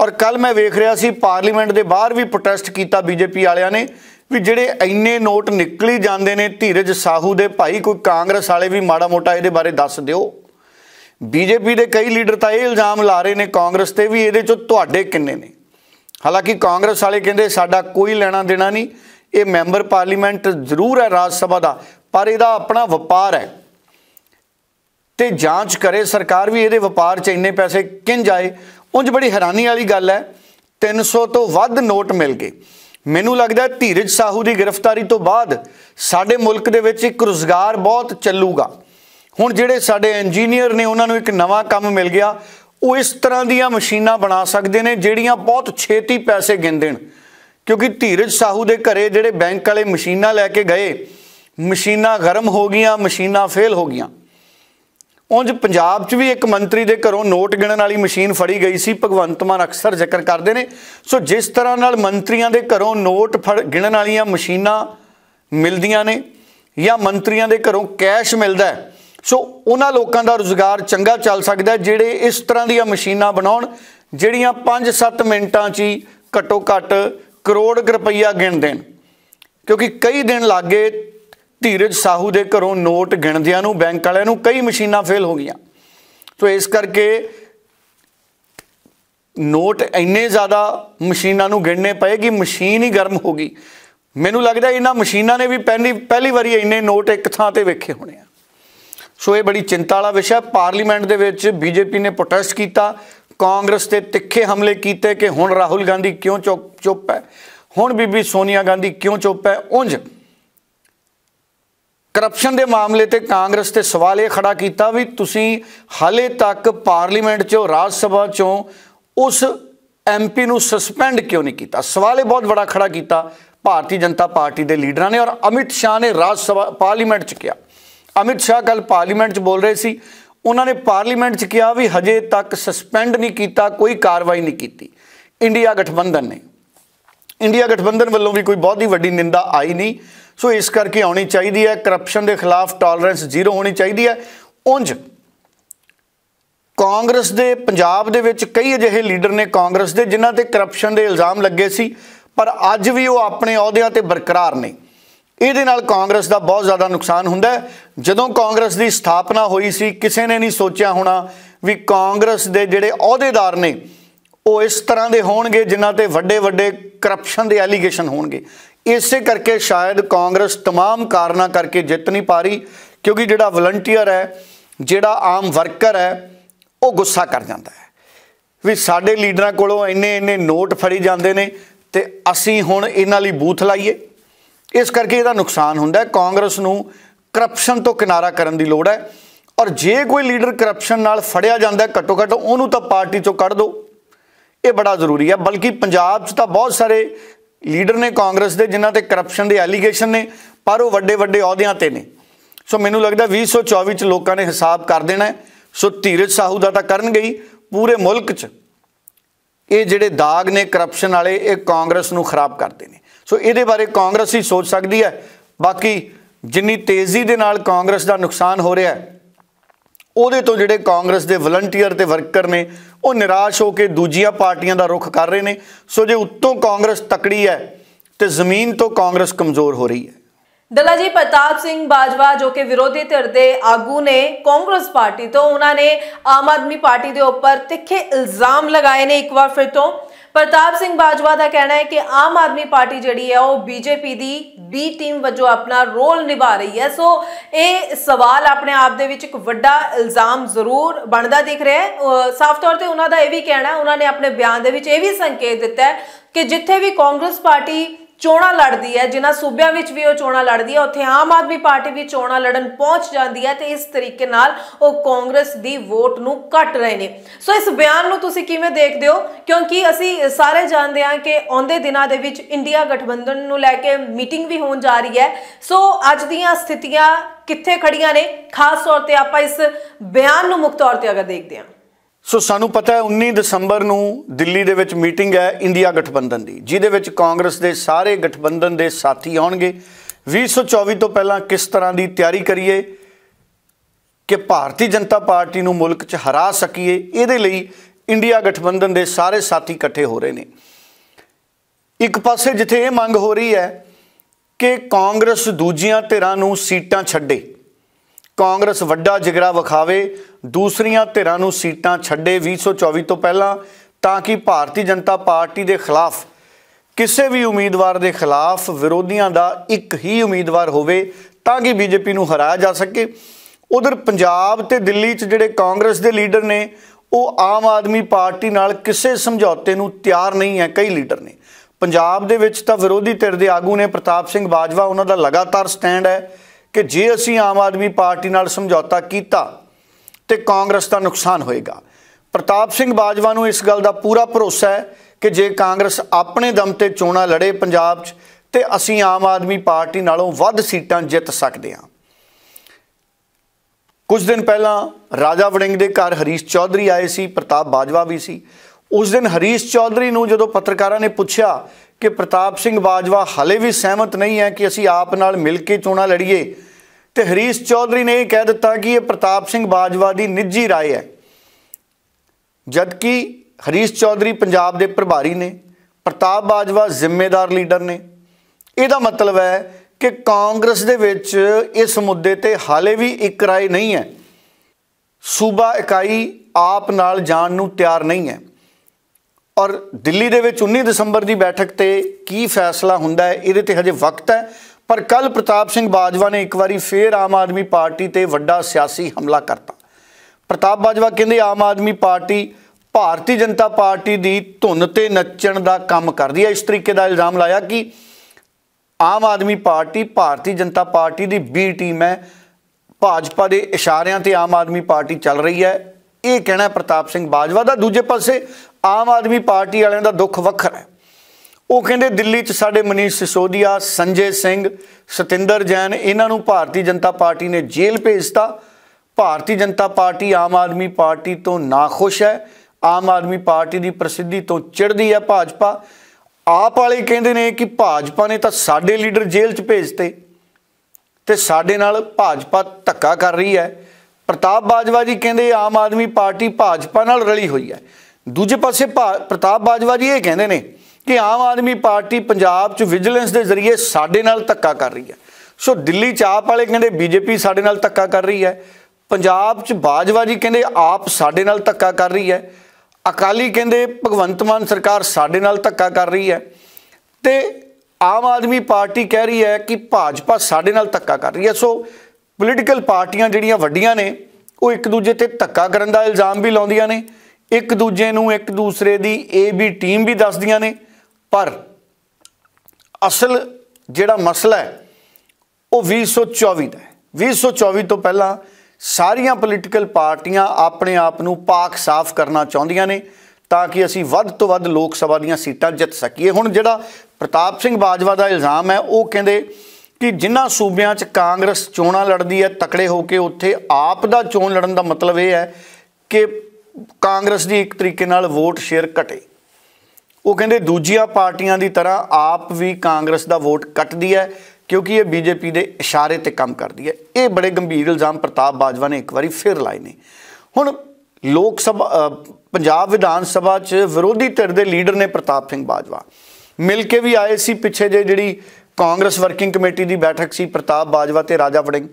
ਔਰ ਕੱਲ ਮੈਂ ਵੇਖ ਰਿਹਾ ਸੀ ਪਾਰਲੀਮੈਂਟ ਦੇ ਬਾਹਰ ਵੀ ਪ੍ਰੋਟੈਸਟ ਕੀਤਾ ਬੀਜੇਪੀ ਵਾਲਿਆਂ ਨੇ ਵੀ ਜਿਹੜੇ ਐਨੇ ਨੋਟ ਨਿਕਲੀ ਜਾਂਦੇ ਨੇ ਧੀਰਜ ਸਾਹੂ ਦੇ ਭਾਈ ਕੋਈ ਕਾਂਗਰਸ ਵਾਲੇ ਵੀ ਮਾੜਾ ਮੋਟਾ ਇਹਦੇ ਬਾਰੇ ਦੱਸ ਦਿਓ ਬੀਜੇਪੀ ਦੇ ਕਈ ਲੀਡਰ ਤਾਂ ਇਹ ਇਲਜ਼ਾਮ ਲਾ ਰਹੇ ਨੇ ਕਾਂਗਰਸ ਤੇ ਵੀ ਇਹਦੇ ਚ ਤੁਹਾਡੇ ਕਿੰਨੇ ਨੇ ਹਾਲਾਂਕਿ ਕਾਂਗਰਸ ਵਾਲੇ ਕਹਿੰਦੇ ਸਾਡਾ ਕੋਈ ਲੈਣਾ ਦੇਣਾ ਨਹੀਂ ਇਹ ਮੈਂਬਰ ਪਾਰਲੀਮੈਂਟ ਜ਼ਰੂਰ ਹੈ ਰਾਜ ਸਭਾ ਦਾ ਪਰ ਇਹਦਾ ਆਪਣਾ ਵਪਾਰ ਹੈ ਤੇ ਜਾਂਚ ਕਰੇ ਸਰਕਾਰ ਵੀ ਇਹਦੇ ਵਪਾਰ 'ਚ ਇੰਨੇ ਪੈਸੇ ਕਿੰਜ ਆਏ ਉਂਝ ਬੜੀ ਹੈਰਾਨੀ ਵਾਲੀ ਗੱਲ ਹੈ 300 ਤੋਂ ਵੱਧ ਨੋਟ ਮਿਲ ਗਏ ਮੈਨੂੰ ਲੱਗਦਾ ਧੀਰਜ ਸਾਹੂ ਦੀ ਗ੍ਰਿਫਤਾਰੀ ਤੋਂ ਬਾਅਦ ਸਾਡੇ ਮੁਲਕ ਦੇ ਵਿੱਚ ਇੱਕ ਰੋਜ਼ਗਾਰ ਬਹੁਤ ਚੱਲੂਗਾ ਹੁਣ ਜਿਹੜੇ ਸਾਡੇ ਇੰਜੀਨੀਅਰ ਨੇ ਉਹਨਾਂ ਨੂੰ ਇੱਕ ਨਵਾਂ ਕੰਮ ਮਿਲ ਗਿਆ ਉਹ ਇਸ ਤਰ੍ਹਾਂ ਦੀਆਂ ਮਸ਼ੀਨਾਂ ਬਣਾ ਸਕਦੇ ਨੇ ਜਿਹੜੀਆਂ ਬਹੁਤ ਛੇਤੀ ਪੈਸੇ ਗਿੰਦਣ ਕਿਉਂਕਿ ਧੀਰਜ ਸਾਹੂ ਦੇ ਘਰੇ ਜਿਹੜੇ ਬੈਂਕ ਵਾਲੇ ਮਸ਼ੀਨਾਂ ਲੈ ਕੇ ਗਏ ਮਸ਼ੀਨਾਂ ਗਰਮ ਹੋ ਗਈਆਂ ਮਸ਼ੀਨਾਂ ਫੇਲ ਹੋ ਗਈਆਂ ਉੰਜ ਪੰਜਾਬ 'ਚ ਵੀ ਇੱਕ ਮੰਤਰੀ ਦੇ ਘਰੋਂ ਨੋਟ ਗਿਣਨ ਵਾਲੀ ਮਸ਼ੀਨ ਫੜੀ ਗਈ ਸੀ ਭਗਵੰਤ ਮਾਨ ਅਕਸਰ ਜ਼ਿਕਰ ਕਰਦੇ ਨੇ ਸੋ ਜਿਸ ਤਰ੍ਹਾਂ ਨਾਲ ਮੰਤਰੀਆਂ ਦੇ ਘਰੋਂ ਨੋਟ ਗਿਣਨ ਵਾਲੀਆਂ ਮਸ਼ੀਨਾਂ ਮਿਲਦੀਆਂ ਨੇ ਜਾਂ ਮੰਤਰੀਆਂ ਦੇ ਘਰੋਂ ਕੈਸ਼ ਮਿਲਦਾ ਸੋ ਉਹਨਾਂ ਲੋਕਾਂ ਦਾ ਰੋਜ਼ਗਾਰ ਚੰਗਾ ਚੱਲ ਸਕਦਾ ਜਿਹੜੇ ਇਸ ਤਰ੍ਹਾਂ ਦੀਆਂ ਮਸ਼ੀਨਾਂ ਬਣਾਉਣ ਜਿਹੜੀਆਂ 5-7 ਮਿੰਟਾਂ 'ਚ ਹੀ ਘਟੋ-ਘਟ ਕਰੋੜ ਰੁਪਈਆ ਗਿਣ ਦੇਣ ਕਿਉਂਕਿ ਕਈ ਦਿਨ ਲੱਗੇ ਧੀਰਜ ਸਾਹੂ ਦੇ ਘਰੋਂ ਨੋਟ ਗਿਣਦਿਆਂ ਨੂੰ ਬੈਂਕ ਵਾਲਿਆਂ ਨੂੰ ਕਈ ਮਸ਼ੀਨਾਂ ਫੇਲ ਹੋ ਗਈਆਂ ਸੋ ਇਸ ਕਰਕੇ ਨੋਟ ਇੰਨੇ ਜ਼ਿਆਦਾ ਮਸ਼ੀਨਾਂ ਨੂੰ ਗਿਣਨੇ ਪਏ ਕਿ ਮਸ਼ੀਨ ਹੀ ਗਰਮ ਹੋ ਗਈ ਮੈਨੂੰ ਲੱਗਦਾ ਇਹਨਾਂ ਮਸ਼ੀਨਾਂ ਨੇ ਵੀ ਪਹਿਲੀ ਪਹਿਲੀ ਵਾਰੀ ਇੰਨੇ ਨੋਟ ਇੱਕ ਥਾਂ ਤੇ ਵੇਖੇ ਹੋਣੇ ਆ ਸੋ ਇਹ ਬੜੀ ਚਿੰਤਾ ਵਾਲਾ ਵਿਸ਼ਾ ਪਾਰਲੀਮੈਂਟ ਦੇ ਵਿੱਚ ਬੀਜੇਪੀ ਨੇ ਪ੍ਰੋਟੈਸਟ ਕੀਤਾ ਕਾਂਗਰਸ ਤੇ ਤਿੱਖੇ ਹਮਲੇ ਕੀਤੇ ਕਿ ਹੁਣ ਰਾਹੁਲ ਗਾਂਧੀ ਕਿਉਂ ਚੁੱਪ ਹੈ ਹੁਣ ਬੀਬੀ ਸੋਨੀਆ ਗਾਂਧੀ ਕਿਉਂ ਚੁੱਪ ਹੈ ਉਂਝ ਕਰਪਸ਼ਨ ਦੇ ਮਾਮਲੇ ਤੇ ਕਾਂਗਰਸ ਤੇ ਸਵਾਲ ਇਹ ਖੜਾ ਕੀਤਾ ਵੀ ਤੁਸੀਂ ਹਾਲੇ ਤੱਕ ਪਾਰਲੀਮੈਂਟ 'ਚੋਂ ਰਾਜ ਸਭਾ 'ਚੋਂ ਉਸ ਐਮਪੀ ਨੂੰ ਸਸਪੈਂਡ ਕਿਉਂ ਨਹੀਂ ਕੀਤਾ ਸਵਾਲ ਇਹ ਬਹੁਤ ਵੱਡਾ ਖੜਾ ਕੀਤਾ ਭਾਰਤੀ ਜਨਤਾ ਪਾਰਟੀ ਦੇ ਲੀਡਰਾਂ ਨੇ ਔਰ ਅਮਿਤ ਸ਼ਾਹ ਨੇ ਰਾਜ ਸਭਾ ਪਾਰਲੀਮੈਂਟ 'ਚ ਕਿਹਾ ਅਮਿਤ ਸ਼ਾਹ ਕੱਲ ਪਾਰਲੀਮੈਂਟ 'ਚ ਬੋਲ ਰਹੇ ਸੀ ਉਹਨਾਂ ਨੇ ਪਾਰਲੀਮੈਂਟ 'ਚ ਕਿਹਾ ਵੀ ਹਜੇ ਤੱਕ ਸਸਪੈਂਡ ਨਹੀਂ ਕੀਤਾ ਕੋਈ ਕਾਰਵਾਈ ਨਹੀਂ ਕੀਤੀ ਇੰਡੀਆ ਗਠਬੰਧਨ ਨੇ ਇੰਡੀਆ ਗਠਬੰਧਨ ਵੱਲੋਂ ਵੀ ਕੋਈ ਬਹੁਤੀ ਵੱਡੀ ਨਿੰਦਾ ਆਈ ਨਹੀਂ ਸੋ ਇਸ ਕਰਕੇ ਆਉਣੀ ਚਾਹੀਦੀ ਹੈ ਕਰਪਸ਼ਨ ਦੇ ਖਿਲਾਫ ਟੋਲਰੈਂਸ ਜ਼ੀਰੋ ਹੋਣੀ ਚਾਹੀਦੀ ਹੈ ਉੰਜ ਕਾਂਗਰਸ ਦੇ ਪੰਜਾਬ ਦੇ ਵਿੱਚ ਕਈ ਅਜਿਹੇ ਲੀਡਰ ਨੇ ਕਾਂਗਰਸ ਦੇ ਜਿਨ੍ਹਾਂ ਤੇ ਕਰਪਸ਼ਨ ਦੇ ਇਲਜ਼ਾਮ ਲੱਗੇ ਸੀ ਪਰ ਅੱਜ ਵੀ ਉਹ ਆਪਣੇ ਅਹੁਦਿਆਂ ਤੇ ਬਰਕਰਾਰ ਨੇ ਇਹਦੇ ਨਾਲ ਕਾਂਗਰਸ ਦਾ ਬਹੁਤ ਜ਼ਿਆਦਾ ਨੁਕਸਾਨ ਹੁੰਦਾ ਜਦੋਂ ਕਾਂਗਰਸ ਦੀ ਸਥਾਪਨਾ ਹੋਈ ਸੀ ਕਿਸੇ ਨੇ ਨਹੀਂ ਸੋਚਿਆ ਹੋਣਾ ਵੀ ਕਾਂਗਰਸ ਦੇ ਜਿਹੜੇ ਅਹੁਦੇਦਾਰ ਨੇ ਉਹ ਇਸ ਤਰ੍ਹਾਂ ਦੇ ਹੋਣਗੇ ਜਿਨ੍ਹਾਂ ਤੇ ਵੱਡੇ ਵੱਡੇ ਕਰਪਸ਼ਨ ਦੇ ਐਲੀਗੇਸ਼ਨ ਹੋਣਗੇ ਇਸੇ ਕਰਕੇ ਸ਼ਾਇਦ ਕਾਂਗਰਸ तमाम ਕਾਰਨਾ ਕਰਕੇ ਜਿੱਤ ਨਹੀਂ ਪਾ ਰਹੀ ਕਿਉਂਕਿ ਜਿਹੜਾ ਵਲੰਟੀਅਰ ਹੈ ਜਿਹੜਾ ਆਮ ਵਰਕਰ ਹੈ ਉਹ ਗੁੱਸਾ ਕਰ ਜਾਂਦਾ ਹੈ ਵੀ ਸਾਡੇ ਲੀਡਰਾਂ ਕੋਲੋਂ ਇੰਨੇ ਇੰਨੇ ਨੋਟ ਫੜੀ ਜਾਂਦੇ ਨੇ ਤੇ ਅਸੀਂ ਹੁਣ ਇਹਨਾਂ ਲਈ ਬੂਥ ਲਾਈਏ ਇਸ ਕਰਕੇ ਇਹਦਾ ਨੁਕਸਾਨ ਹੁੰਦਾ ਕਾਂਗਰਸ ਨੂੰ ਕਰਪਸ਼ਨ ਤੋਂ ਕਿਨਾਰਾ ਕਰਨ ਦੀ ਲੋੜ ਹੈ ਔਰ ਜੇ ਕੋਈ ਲੀਡਰ ਕਰਪਸ਼ਨ ਨਾਲ ਫੜਿਆ ਜਾਂਦਾ ਘੱਟੋ ਘੱਟ ਉਹਨੂੰ ਤਾਂ ਪਾਰਟੀ ਚੋਂ ਕੱਢ ਦਿਓ ਇਹ ਬੜਾ ਜ਼ਰੂਰੀ ਹੈ ਬਲਕਿ ਪੰਜਾਬ 'ਚ ਤਾਂ ਬਹੁਤ ਸਾਰੇ ਲੀਡਰ ਨੇ ਕਾਂਗਰਸ ਦੇ ਜਿਨ੍ਹਾਂ ਤੇ ਕਰਪਸ਼ਨ ਦੇ ਐਲੀਗੇਸ਼ਨ ਨੇ ਪਰ ਉਹ ਵੱਡੇ ਵੱਡੇ ਅਹੁਦਿਆਂ ਤੇ ਨੇ ਸੋ ਮੈਨੂੰ ਲੱਗਦਾ 2024 ਚ ਲੋਕਾਂ ਨੇ ਹਿਸਾਬ ਕਰ ਦੇਣਾ ਸੋ ਧੀਰਜ ਸਾਹੂ ਦਾ ਤਾਂ ਕਰਨ ਗਈ ਪੂਰੇ ਮੁਲਕ ਚ ਇਹ ਜਿਹੜੇ ਦਾਗ ਨੇ ਕਰਪਸ਼ਨ ਵਾਲੇ ਇਹ ਕਾਂਗਰਸ ਨੂੰ ਖਰਾਬ ਕਰਦੇ ਨੇ ਸੋ ਇਹਦੇ ਬਾਰੇ ਕਾਂਗਰਸ ਹੀ ਸੋਚ ਸਕਦੀ ਹੈ ਬਾਕੀ ਜਿੰਨੀ ਤੇਜ਼ੀ ਦੇ ਨਾਲ ਕਾਂਗਰਸ ਦਾ ਨੁਕਸਾਨ ਹੋ ਰਿਹਾ ਹੈ ਉਹਦੇ ਤੋਂ ਜਿਹੜੇ ਕਾਂਗਰਸ ਦੇ ਵਲੰਟੀਅਰ ਤੇ ਵਰਕਰ ਨੇ ਉਹ ਨਿਰਾਸ਼ ਹੋ ਕੇ ਦੂਜੀਆਂ ਪਾਰਟੀਆਂ ਦਾ ਰੁਖ ਕਰ ਰਹੇ ਨੇ ਸੋ ਜੇ ਉੱਤੋਂ ਕਾਂਗਰਸ ਤਕੜੀ ਹੈ ਤੇ ਜ਼ਮੀਨ ਤੋਂ ਕਾਂਗਰਸ ਕਮਜ਼ੋਰ ਹੋ ਰਹੀ ਹੈ ਦਲਾ ਜੀ ਪ੍ਰਤਾਪ ਸਿੰਘ ਬਾਜਵਾ ਜੋ ਕਿ ਵਿਰੋਧੀ ਧਿਰ ਦੇ ਆਗੂ ਨੇ ਕਾਂਗਰਸ ਪਾਰਟੀ ਤੋਂ ਉਹਨਾਂ ਨੇ ਆਮ ਆਦਮੀ ਪਾਰਟੀ ਦੇ ਉੱਪਰ ਤਿੱਖੇ ਇਲਜ਼ਾਮ ਲਗਾਏ ਨੇ ਇੱਕ ਵਾਰ ਫਿਰ ਤੋਂ ਪ੍ਰਤਾਪ ਸਿੰਘ ਬਾਜਵਾ ਦਾ ਕਹਿਣਾ ਹੈ ਕਿ ਆਮ ਆਦਮੀ ਪਾਰਟੀ ਜਿਹੜੀ ਹੈ ਉਹ ਬੀਜੇਪੀ ਦੀ ਬੀ ਟੀਮ ਵਜੋਂ ਆਪਣਾ ਰੋਲ ਨਿਭਾ ਰਹੀ ਹੈ ਸੋ ਇਹ ਸਵਾਲ ਆਪਣੇ ਆਪ ਦੇ ਵਿੱਚ ਇੱਕ ਵੱਡਾ ਇਲਜ਼ਾਮ ਜ਼ਰੂਰ ਬਣਦਾ ਦਿਖ ਰਿਹਾ ਹੈ ਸਾਫ਼ ਤੌਰ ਤੇ ਉਹਨਾਂ ਦਾ ਇਹ ਵੀ ਕਹਿਣਾ ਹੈ ਉਹਨਾਂ ਨੇ ਆਪਣੇ ਬਿਆਨ ਦੇ ਵਿੱਚ ਇਹ ਵੀ ਸੰਕੇਤ ਦਿੱਤਾ ਹੈ ਕਿ ਜਿੱਥੇ ਵੀ ਕਾਂਗਰਸ ਪਾਰਟੀ ਚੋਣਾਂ ਲੜਦੀ ਹੈ ਜਿਨ੍ਹਾਂ ਸੂਬਿਆਂ ਵਿੱਚ ਵੀ ਉਹ ਚੋਣਾਂ ਲੜਦੀ ਹੈ ਉੱਥੇ ਆਮ ਆਦਮੀ ਪਾਰਟੀ ਵੀ ਚੋਣਾਂ ਲੜਨ ਪਹੁੰਚ ਜਾਂਦੀ ਹੈ ਤੇ ਇਸ ਤਰੀਕੇ ਨਾਲ ਉਹ ਕਾਂਗਰਸ ਦੀ ਵੋਟ ਨੂੰ ਕੱਟ ਰਹੇ ਨੇ ਸੋ ਇਸ ਬਿਆਨ ਨੂੰ ਤੁਸੀਂ ਕਿਵੇਂ ਦੇਖਦੇ ਹੋ ਕਿਉਂਕਿ ਅਸੀਂ ਸਾਰੇ ਜਾਣਦੇ ਹਾਂ ਕਿ ਆਉਂਦੇ ਦਿਨਾਂ ਦੇ ਵਿੱਚ ਇੰਡੀਆ ਗਠਬੰਧਨ ਨੂੰ ਲੈ ਕੇ ਮੀਟਿੰਗ ਵੀ ਹੋਣ ਜਾ ਰਹੀ ਹੈ ਸੋ ਅੱਜ ਦੀਆਂ ਸਥਿਤੀਆਂ ਕਿੱਥੇ ਖੜੀਆਂ ਨੇ ਖਾਸ ਤੌਰ ਤੇ ਆਪਾਂ ਇਸ ਬਿਆਨ ਨੂੰ ਮੁੱਖ ਤੌਰ ਤੇ ਅਗਰ ਦੇਖਦੇ ਹਾਂ ਸੋ ਸਾਨੂੰ ਪਤਾ ਹੈ 19 ਦਸੰਬਰ ਨੂੰ ਦਿੱਲੀ ਦੇ ਵਿੱਚ ਮੀਟਿੰਗ ਹੈ ਇੰਡੀਆ ਗਠਬੰਧਨ ਦੀ ਜਿਹਦੇ ਵਿੱਚ ਕਾਂਗਰਸ ਦੇ ਸਾਰੇ ਗਠਬੰਧਨ ਦੇ ਸਾਥੀ ਆਉਣਗੇ 2024 ਤੋਂ ਪਹਿਲਾਂ ਕਿਸ ਤਰ੍ਹਾਂ ਦੀ ਤਿਆਰੀ ਕਰੀਏ ਕਿ ਭਾਰਤੀ ਜਨਤਾ ਪਾਰਟੀ ਨੂੰ ਮੁਲਕ 'ਚ ਹਰਾ ਸਕੀਏ ਇਹਦੇ ਲਈ ਇੰਡੀਆ ਗਠਬੰਧਨ ਦੇ ਸਾਰੇ ਸਾਥੀ ਇਕੱਠੇ ਹੋ ਰਹੇ ਨੇ ਇੱਕ ਪਾਸੇ ਜਿੱਥੇ ਇਹ ਮੰਗ ਹੋ ਰਹੀ ਹੈ ਕਿ ਕਾਂਗਰਸ ਦੂਜੀਆਂ ਧਿਰਾਂ ਨੂੰ ਸੀਟਾਂ ਛੱਡੇ ਕਾਂਗਰਸ ਵੱਡਾ ਜਿਗਰਾ ਵਿਖਾਵੇ ਦੂਸਰੀਆਂ ਧਿਰਾਂ ਨੂੰ ਸੀਟਾਂ ਛੱਡੇ 2024 ਤੋਂ ਪਹਿਲਾਂ ਤਾਂ ਕਿ ਭਾਰਤੀ ਜਨਤਾ ਪਾਰਟੀ ਦੇ ਖਿਲਾਫ ਕਿਸੇ ਵੀ ਉਮੀਦਵਾਰ ਦੇ ਖਿਲਾਫ ਵਿਰੋਧੀਆਂ ਦਾ ਇੱਕ ਹੀ ਉਮੀਦਵਾਰ ਹੋਵੇ ਤਾਂ ਕਿ ਬੀਜੇਪੀ ਨੂੰ ਹਰਾਇਆ ਜਾ ਸਕੇ ਉਧਰ ਪੰਜਾਬ ਤੇ ਦਿੱਲੀ 'ਚ ਜਿਹੜੇ ਕਾਂਗਰਸ ਦੇ ਲੀਡਰ ਨੇ ਉਹ ਆਮ ਆਦਮੀ ਪਾਰਟੀ ਨਾਲ ਕਿਸੇ ਸਮਝੌਤੇ ਨੂੰ ਤਿਆਰ ਨਹੀਂ ਹੈ ਕਈ ਲੀਡਰ ਨੇ ਪੰਜਾਬ ਦੇ ਵਿੱਚ ਤਾਂ ਵਿਰੋਧੀ ਧਿਰ ਦੇ ਆਗੂ ਨੇ ਪ੍ਰਤਾਪ ਸਿੰਘ ਬਾਜਵਾ ਉਹਨਾਂ ਦਾ ਲਗਾਤਾਰ ਸਟੈਂਡ ਹੈ ਕਿ ਜੇ ਅਸੀਂ ਆਮ ਆਦਮੀ ਪਾਰਟੀ ਨਾਲ ਸਮਝੌਤਾ ਕੀਤਾ ਤੇ ਕਾਂਗਰਸ ਦਾ ਨੁਕਸਾਨ ਹੋਏਗਾ ਪ੍ਰਤਾਪ ਸਿੰਘ ਬਾਜਵਾ ਨੂੰ ਇਸ ਗੱਲ ਦਾ ਪੂਰਾ ਭਰੋਸਾ ਹੈ ਕਿ ਜੇ ਕਾਂਗਰਸ ਆਪਣੇ ਦਮ ਤੇ ਚੋਣਾਂ ਲੜੇ ਪੰਜਾਬ 'ਚ ਤੇ ਅਸੀਂ ਆਮ ਆਦਮੀ ਪਾਰਟੀ ਨਾਲੋਂ ਵੱਧ ਸੀਟਾਂ ਜਿੱਤ ਸਕਦੇ ਹਾਂ ਕੁਝ ਦਿਨ ਪਹਿਲਾਂ ਰਾਜਾ ਵੜਿੰਗ ਦੇ ਘਰ ਹਰੀਸ਼ ਚੌਧਰੀ ਆਏ ਸੀ ਪ੍ਰਤਾਪ ਬਾਜਵਾ ਵੀ ਸੀ ਉਸ ਦਿਨ ਹਰੀਸ਼ ਚੌਧਰੀ ਨੂੰ ਜਦੋਂ ਪੱਤਰਕਾਰਾਂ ਨੇ ਪੁੱਛਿਆ ਕਿ ਪ੍ਰਤਾਪ ਸਿੰਘ ਬਾਜਵਾ ਹਲੇ ਵੀ ਸਹਿਮਤ ਨਹੀਂ ਹੈ ਕਿ ਅਸੀਂ ਆਪ ਨਾਲ ਮਿਲ ਕੇ ਚੋਣਾਂ ਲੜੀਏ ਤੇ ਹਰੀਸ਼ ਚੌਧਰੀ ਨੇ ਇਹ ਕਹਿ ਦਿੱਤਾ ਕਿ ਇਹ ਪ੍ਰਤਾਪ ਸਿੰਘ ਬਾਜਵਾ ਦੀ ਨਿੱਜੀ رائے ਹੈ ਜਦਕਿ ਹਰੀਸ਼ ਚੌਧਰੀ ਪੰਜਾਬ ਦੇ ਪ੍ਰਭਾਰੀ ਨੇ ਪ੍ਰਤਾਪ ਬਾਜਵਾ ਜ਼ਿੰਮੇਦਾਰ ਲੀਡਰ ਨੇ ਇਹਦਾ ਮਤਲਬ ਹੈ ਕਿ ਕਾਂਗਰਸ ਦੇ ਵਿੱਚ ਇਸ ਮੁੱਦੇ ਤੇ ਹਾਲੇ ਵੀ ਇੱਕ رائے ਨਹੀਂ ਹੈ ਸੂਬਾ ਇਕਾਈ ਆਪ ਨਾਲ ਜਾਣ ਨੂੰ ਤਿਆਰ ਨਹੀਂ ਹੈ ਔਰ ਦਿੱਲੀ ਦੇ ਵਿੱਚ 19 ਦਸੰਬਰ ਦੀ ਬੈਠਕ ਤੇ ਕੀ ਫੈਸਲਾ ਹੁੰਦਾ ਹੈ ਇਹਦੇ ਤੇ ਹਜੇ ਵਕਤ ਹੈ ਪਰ ਕੱਲ ਪ੍ਰਤਾਪ ਸਿੰਘ ਬਾਜਵਾ ਨੇ ਇੱਕ ਵਾਰੀ ਫੇਰ ਆਮ ਆਦਮੀ ਪਾਰਟੀ ਤੇ ਵੱਡਾ ਸਿਆਸੀ ਹਮਲਾ ਕਰਤਾ ਪ੍ਰਤਾਪ ਬਾਜਵਾ ਕਹਿੰਦੇ ਆਮ ਆਦਮੀ ਪਾਰਟੀ ਭਾਰਤੀ ਜਨਤਾ ਪਾਰਟੀ ਦੀ ਧੁਨ ਤੇ ਨੱਚਣ ਦਾ ਕੰਮ ਕਰਦੀ ਹੈ ਇਸ ਤਰੀਕੇ ਦਾ ਇਲਜ਼ਾਮ ਲਾਇਆ ਕਿ ਆਮ ਆਦਮੀ ਪਾਰਟੀ ਭਾਰਤੀ ਜਨਤਾ ਪਾਰਟੀ ਦੀ ਬੀ ਟੀਮ ਹੈ ਭਾਜਪਾ ਦੇ ਇਸ਼ਾਰਿਆਂ ਤੇ ਆਮ ਆਦਮੀ ਪਾਰਟੀ ਚੱਲ ਰਹੀ ਹੈ ਇਹ ਕਹਿਣਾ ਪ੍ਰਤਾਪ ਸਿੰਘ ਬਾਜਵਾ ਦਾ ਦੂਜੇ ਪਾਸੇ ਆਮ ਆਦਮੀ ਪਾਰਟੀ ਵਾਲਿਆਂ ਦਾ ਦੁੱਖ ਵੱਖਰਾ ਹੈ ਉਹ ਕਹਿੰਦੇ ਦਿੱਲੀ 'ਚ ਸਾਡੇ ਮਨੀਸ਼ ਸਿਸੋਦੀਆ ਸੰਜੇ ਸਿੰਘ ਸਤਿੰਦਰ ਜੈਨ ਇਹਨਾਂ ਨੂੰ ਭਾਰਤੀ ਜਨਤਾ ਪਾਰਟੀ ਨੇ ਜੇਲ੍ਹ ਭੇਜਤਾ ਭਾਰਤੀ ਜਨਤਾ ਪਾਰਟੀ ਆਮ ਆਦਮੀ ਪਾਰਟੀ ਤੋਂ ਨਾਖੁਸ਼ ਹੈ ਆਮ ਆਦਮੀ ਪਾਰਟੀ ਦੀ ਪ੍ਰਸਿੱਧੀ ਤੋਂ ਚਿੜਦੀ ਹੈ ਭਾਜਪਾ ਆਪ ਵਾਲੇ ਕਹਿੰਦੇ ਨੇ ਕਿ ਭਾਜਪਾ ਨੇ ਤਾਂ ਸਾਡੇ ਲੀਡਰ ਜੇਲ੍ਹ 'ਚ ਭੇਜਤੇ ਤੇ ਸਾਡੇ ਨਾਲ ਭਾਜਪਾ ਧੱਕਾ ਕਰ ਰਹੀ ਹੈ ਪ੍ਰਤਾਪ ਬਾਜਵਾ ਜੀ ਕਹਿੰਦੇ ਆਮ ਆਦਮੀ ਪਾਰਟੀ ਭਾਜਪਾ ਨਾਲ ਰਲੀ ਹੋਈ ਹੈ ਦੂਜੇ ਪਾਸੇ ਪ੍ਰਤਾਪ ਬਾਜਵਾ ਜੀ ਇਹ ਕਹਿੰਦੇ ਨੇ ਕਿ ਆਮ ਆਦਮੀ ਪਾਰਟੀ ਪੰਜਾਬ 'ਚ ਵਿਜੀਲੈਂਸ ਦੇ ਜ਼ਰੀਏ ਸਾਡੇ ਨਾਲ ਧੱਕਾ ਕਰ ਰਹੀ ਹੈ ਸੋ ਦਿੱਲੀ 'ਚ ਆਪ ਵਾਲੇ ਕਹਿੰਦੇ ਬੀਜੇਪੀ ਸਾਡੇ ਨਾਲ ਧੱਕਾ ਕਰ ਰਹੀ ਹੈ ਪੰਜਾਬ 'ਚ ਬਾਜਵਾ ਜੀ ਕਹਿੰਦੇ ਆਪ ਸਾਡੇ ਨਾਲ ਧੱਕਾ ਕਰ ਰਹੀ ਹੈ ਅਕਾਲੀ ਕਹਿੰਦੇ ਭਗਵੰਤ ਮਾਨ ਸਰਕਾਰ ਸਾਡੇ ਨਾਲ ਧੱਕਾ ਕਰ ਰਹੀ ਹੈ ਤੇ ਆਮ ਆਦਮੀ ਪਾਰਟੀ ਕਹਿ ਰਹੀ ਹੈ ਕਿ ਭਾਜਪਾ ਸਾਡੇ ਨਾਲ ਧੱਕਾ ਕਰ ਰਹੀ ਹੈ ਸੋ ਪੋਲੀਟੀਕਲ ਪਾਰਟੀਆਂ ਜਿਹੜੀਆਂ ਵੱਡੀਆਂ ਨੇ ਉਹ ਇੱਕ ਦੂਜੇ ਤੇ ਧੱਕਾ ਕਰਨ ਦਾ ਇਲਜ਼ਾਮ ਵੀ ਲਾਉਂਦੀਆਂ ਨੇ ਇੱਕ ਦੂਜੇ ਨੂੰ ਇੱਕ ਦੂਸਰੇ ਦੀ ਏ ਬੀ ਟੀਮ ਵੀ ਦੱਸਦੀਆਂ ਨੇ ਪਰ ਅਸਲ ਜਿਹੜਾ ਮਸਲਾ ਹੈ ਉਹ 2024 ਦਾ ਹੈ 2024 ਤੋਂ ਪਹਿਲਾਂ ਸਾਰੀਆਂ ਪੋਲੀਟੀਕਲ ਪਾਰਟੀਆਂ ਆਪਣੇ ਆਪ ਨੂੰ ਪਾਕ ਸਾਫ਼ ਕਰਨਾ ਚਾਹੁੰਦੀਆਂ ਨੇ ਤਾਂ ਕਿ ਅਸੀਂ ਵੱਧ ਤੋਂ ਵੱਧ ਲੋਕ ਸਭਾ ਦੀਆਂ ਸੀਟਾਂ ਜਿੱਤ ਸਕੀਏ ਹੁਣ ਜਿਹੜਾ ਪ੍ਰਤਾਪ ਸਿੰਘ ਬਾਜਵਾ ਦਾ ਇਲਜ਼ਾਮ ਹੈ ਉਹ ਕਹਿੰਦੇ ਕਿ ਜਿਨ੍ਹਾਂ ਸੂਬਿਆਂ 'ਚ ਕਾਂਗਰਸ ਚੋਣਾਂ ਲੜਦੀ ਹੈ ਤਕੜੇ ਹੋ ਕੇ ਉੱਥੇ ਆਪ ਦਾ ਚੋਣ ਲੜਨ ਦਾ ਮਤਲਬ ਇਹ ਹੈ ਕਿ ਕਾਂਗਰਸ ਦੀ ਇੱਕ ਤਰੀਕੇ ਨਾਲ ਵੋਟ ਸ਼ੇਅਰ ਘਟੇ ਉਹ ਕਹਿੰਦੇ ਦੂਜੀਆਂ ਪਾਰਟੀਆਂ ਦੀ ਤਰ੍ਹਾਂ ਆਪ ਵੀ ਕਾਂਗਰਸ ਦਾ ਵੋਟ ਕੱਟਦੀ ਹੈ ਕਿਉਂਕਿ ਇਹ ਬੀਜੇਪੀ ਦੇ ਇਸ਼ਾਰੇ ਤੇ ਕੰਮ ਕਰਦੀ ਹੈ ਇਹ ਬੜੇ ਗੰਭੀਰ ਇਲਜ਼ਾਮ ਪ੍ਰਤਾਪ ਬਾਜਵਾ ਨੇ ਇੱਕ ਵਾਰੀ ਫਿਰ ਲਾਏ ਨੇ ਹੁਣ ਲੋਕ ਸਭਾ ਪੰਜਾਬ ਵਿਧਾਨ ਸਭਾ 'ਚ ਵਿਰੋਧੀ ਧਿਰ ਦੇ ਲੀਡਰ ਨੇ ਪ੍ਰਤਾਪ ਸਿੰਘ ਬਾਜਵਾ ਮਿਲ ਕੇ ਵੀ ਆਏ ਸੀ ਪਿੱਛੇ ਜੇ ਜਿਹੜੀ ਕਾਂਗਰਸ ਵਰਕਿੰਗ ਕਮੇਟੀ ਦੀ ਬੈਠਕ ਸੀ ਪ੍ਰਤਾਪ ਬਾਜਵਾ ਤੇ ਰਾਜਾ ਵੜਿੰਗ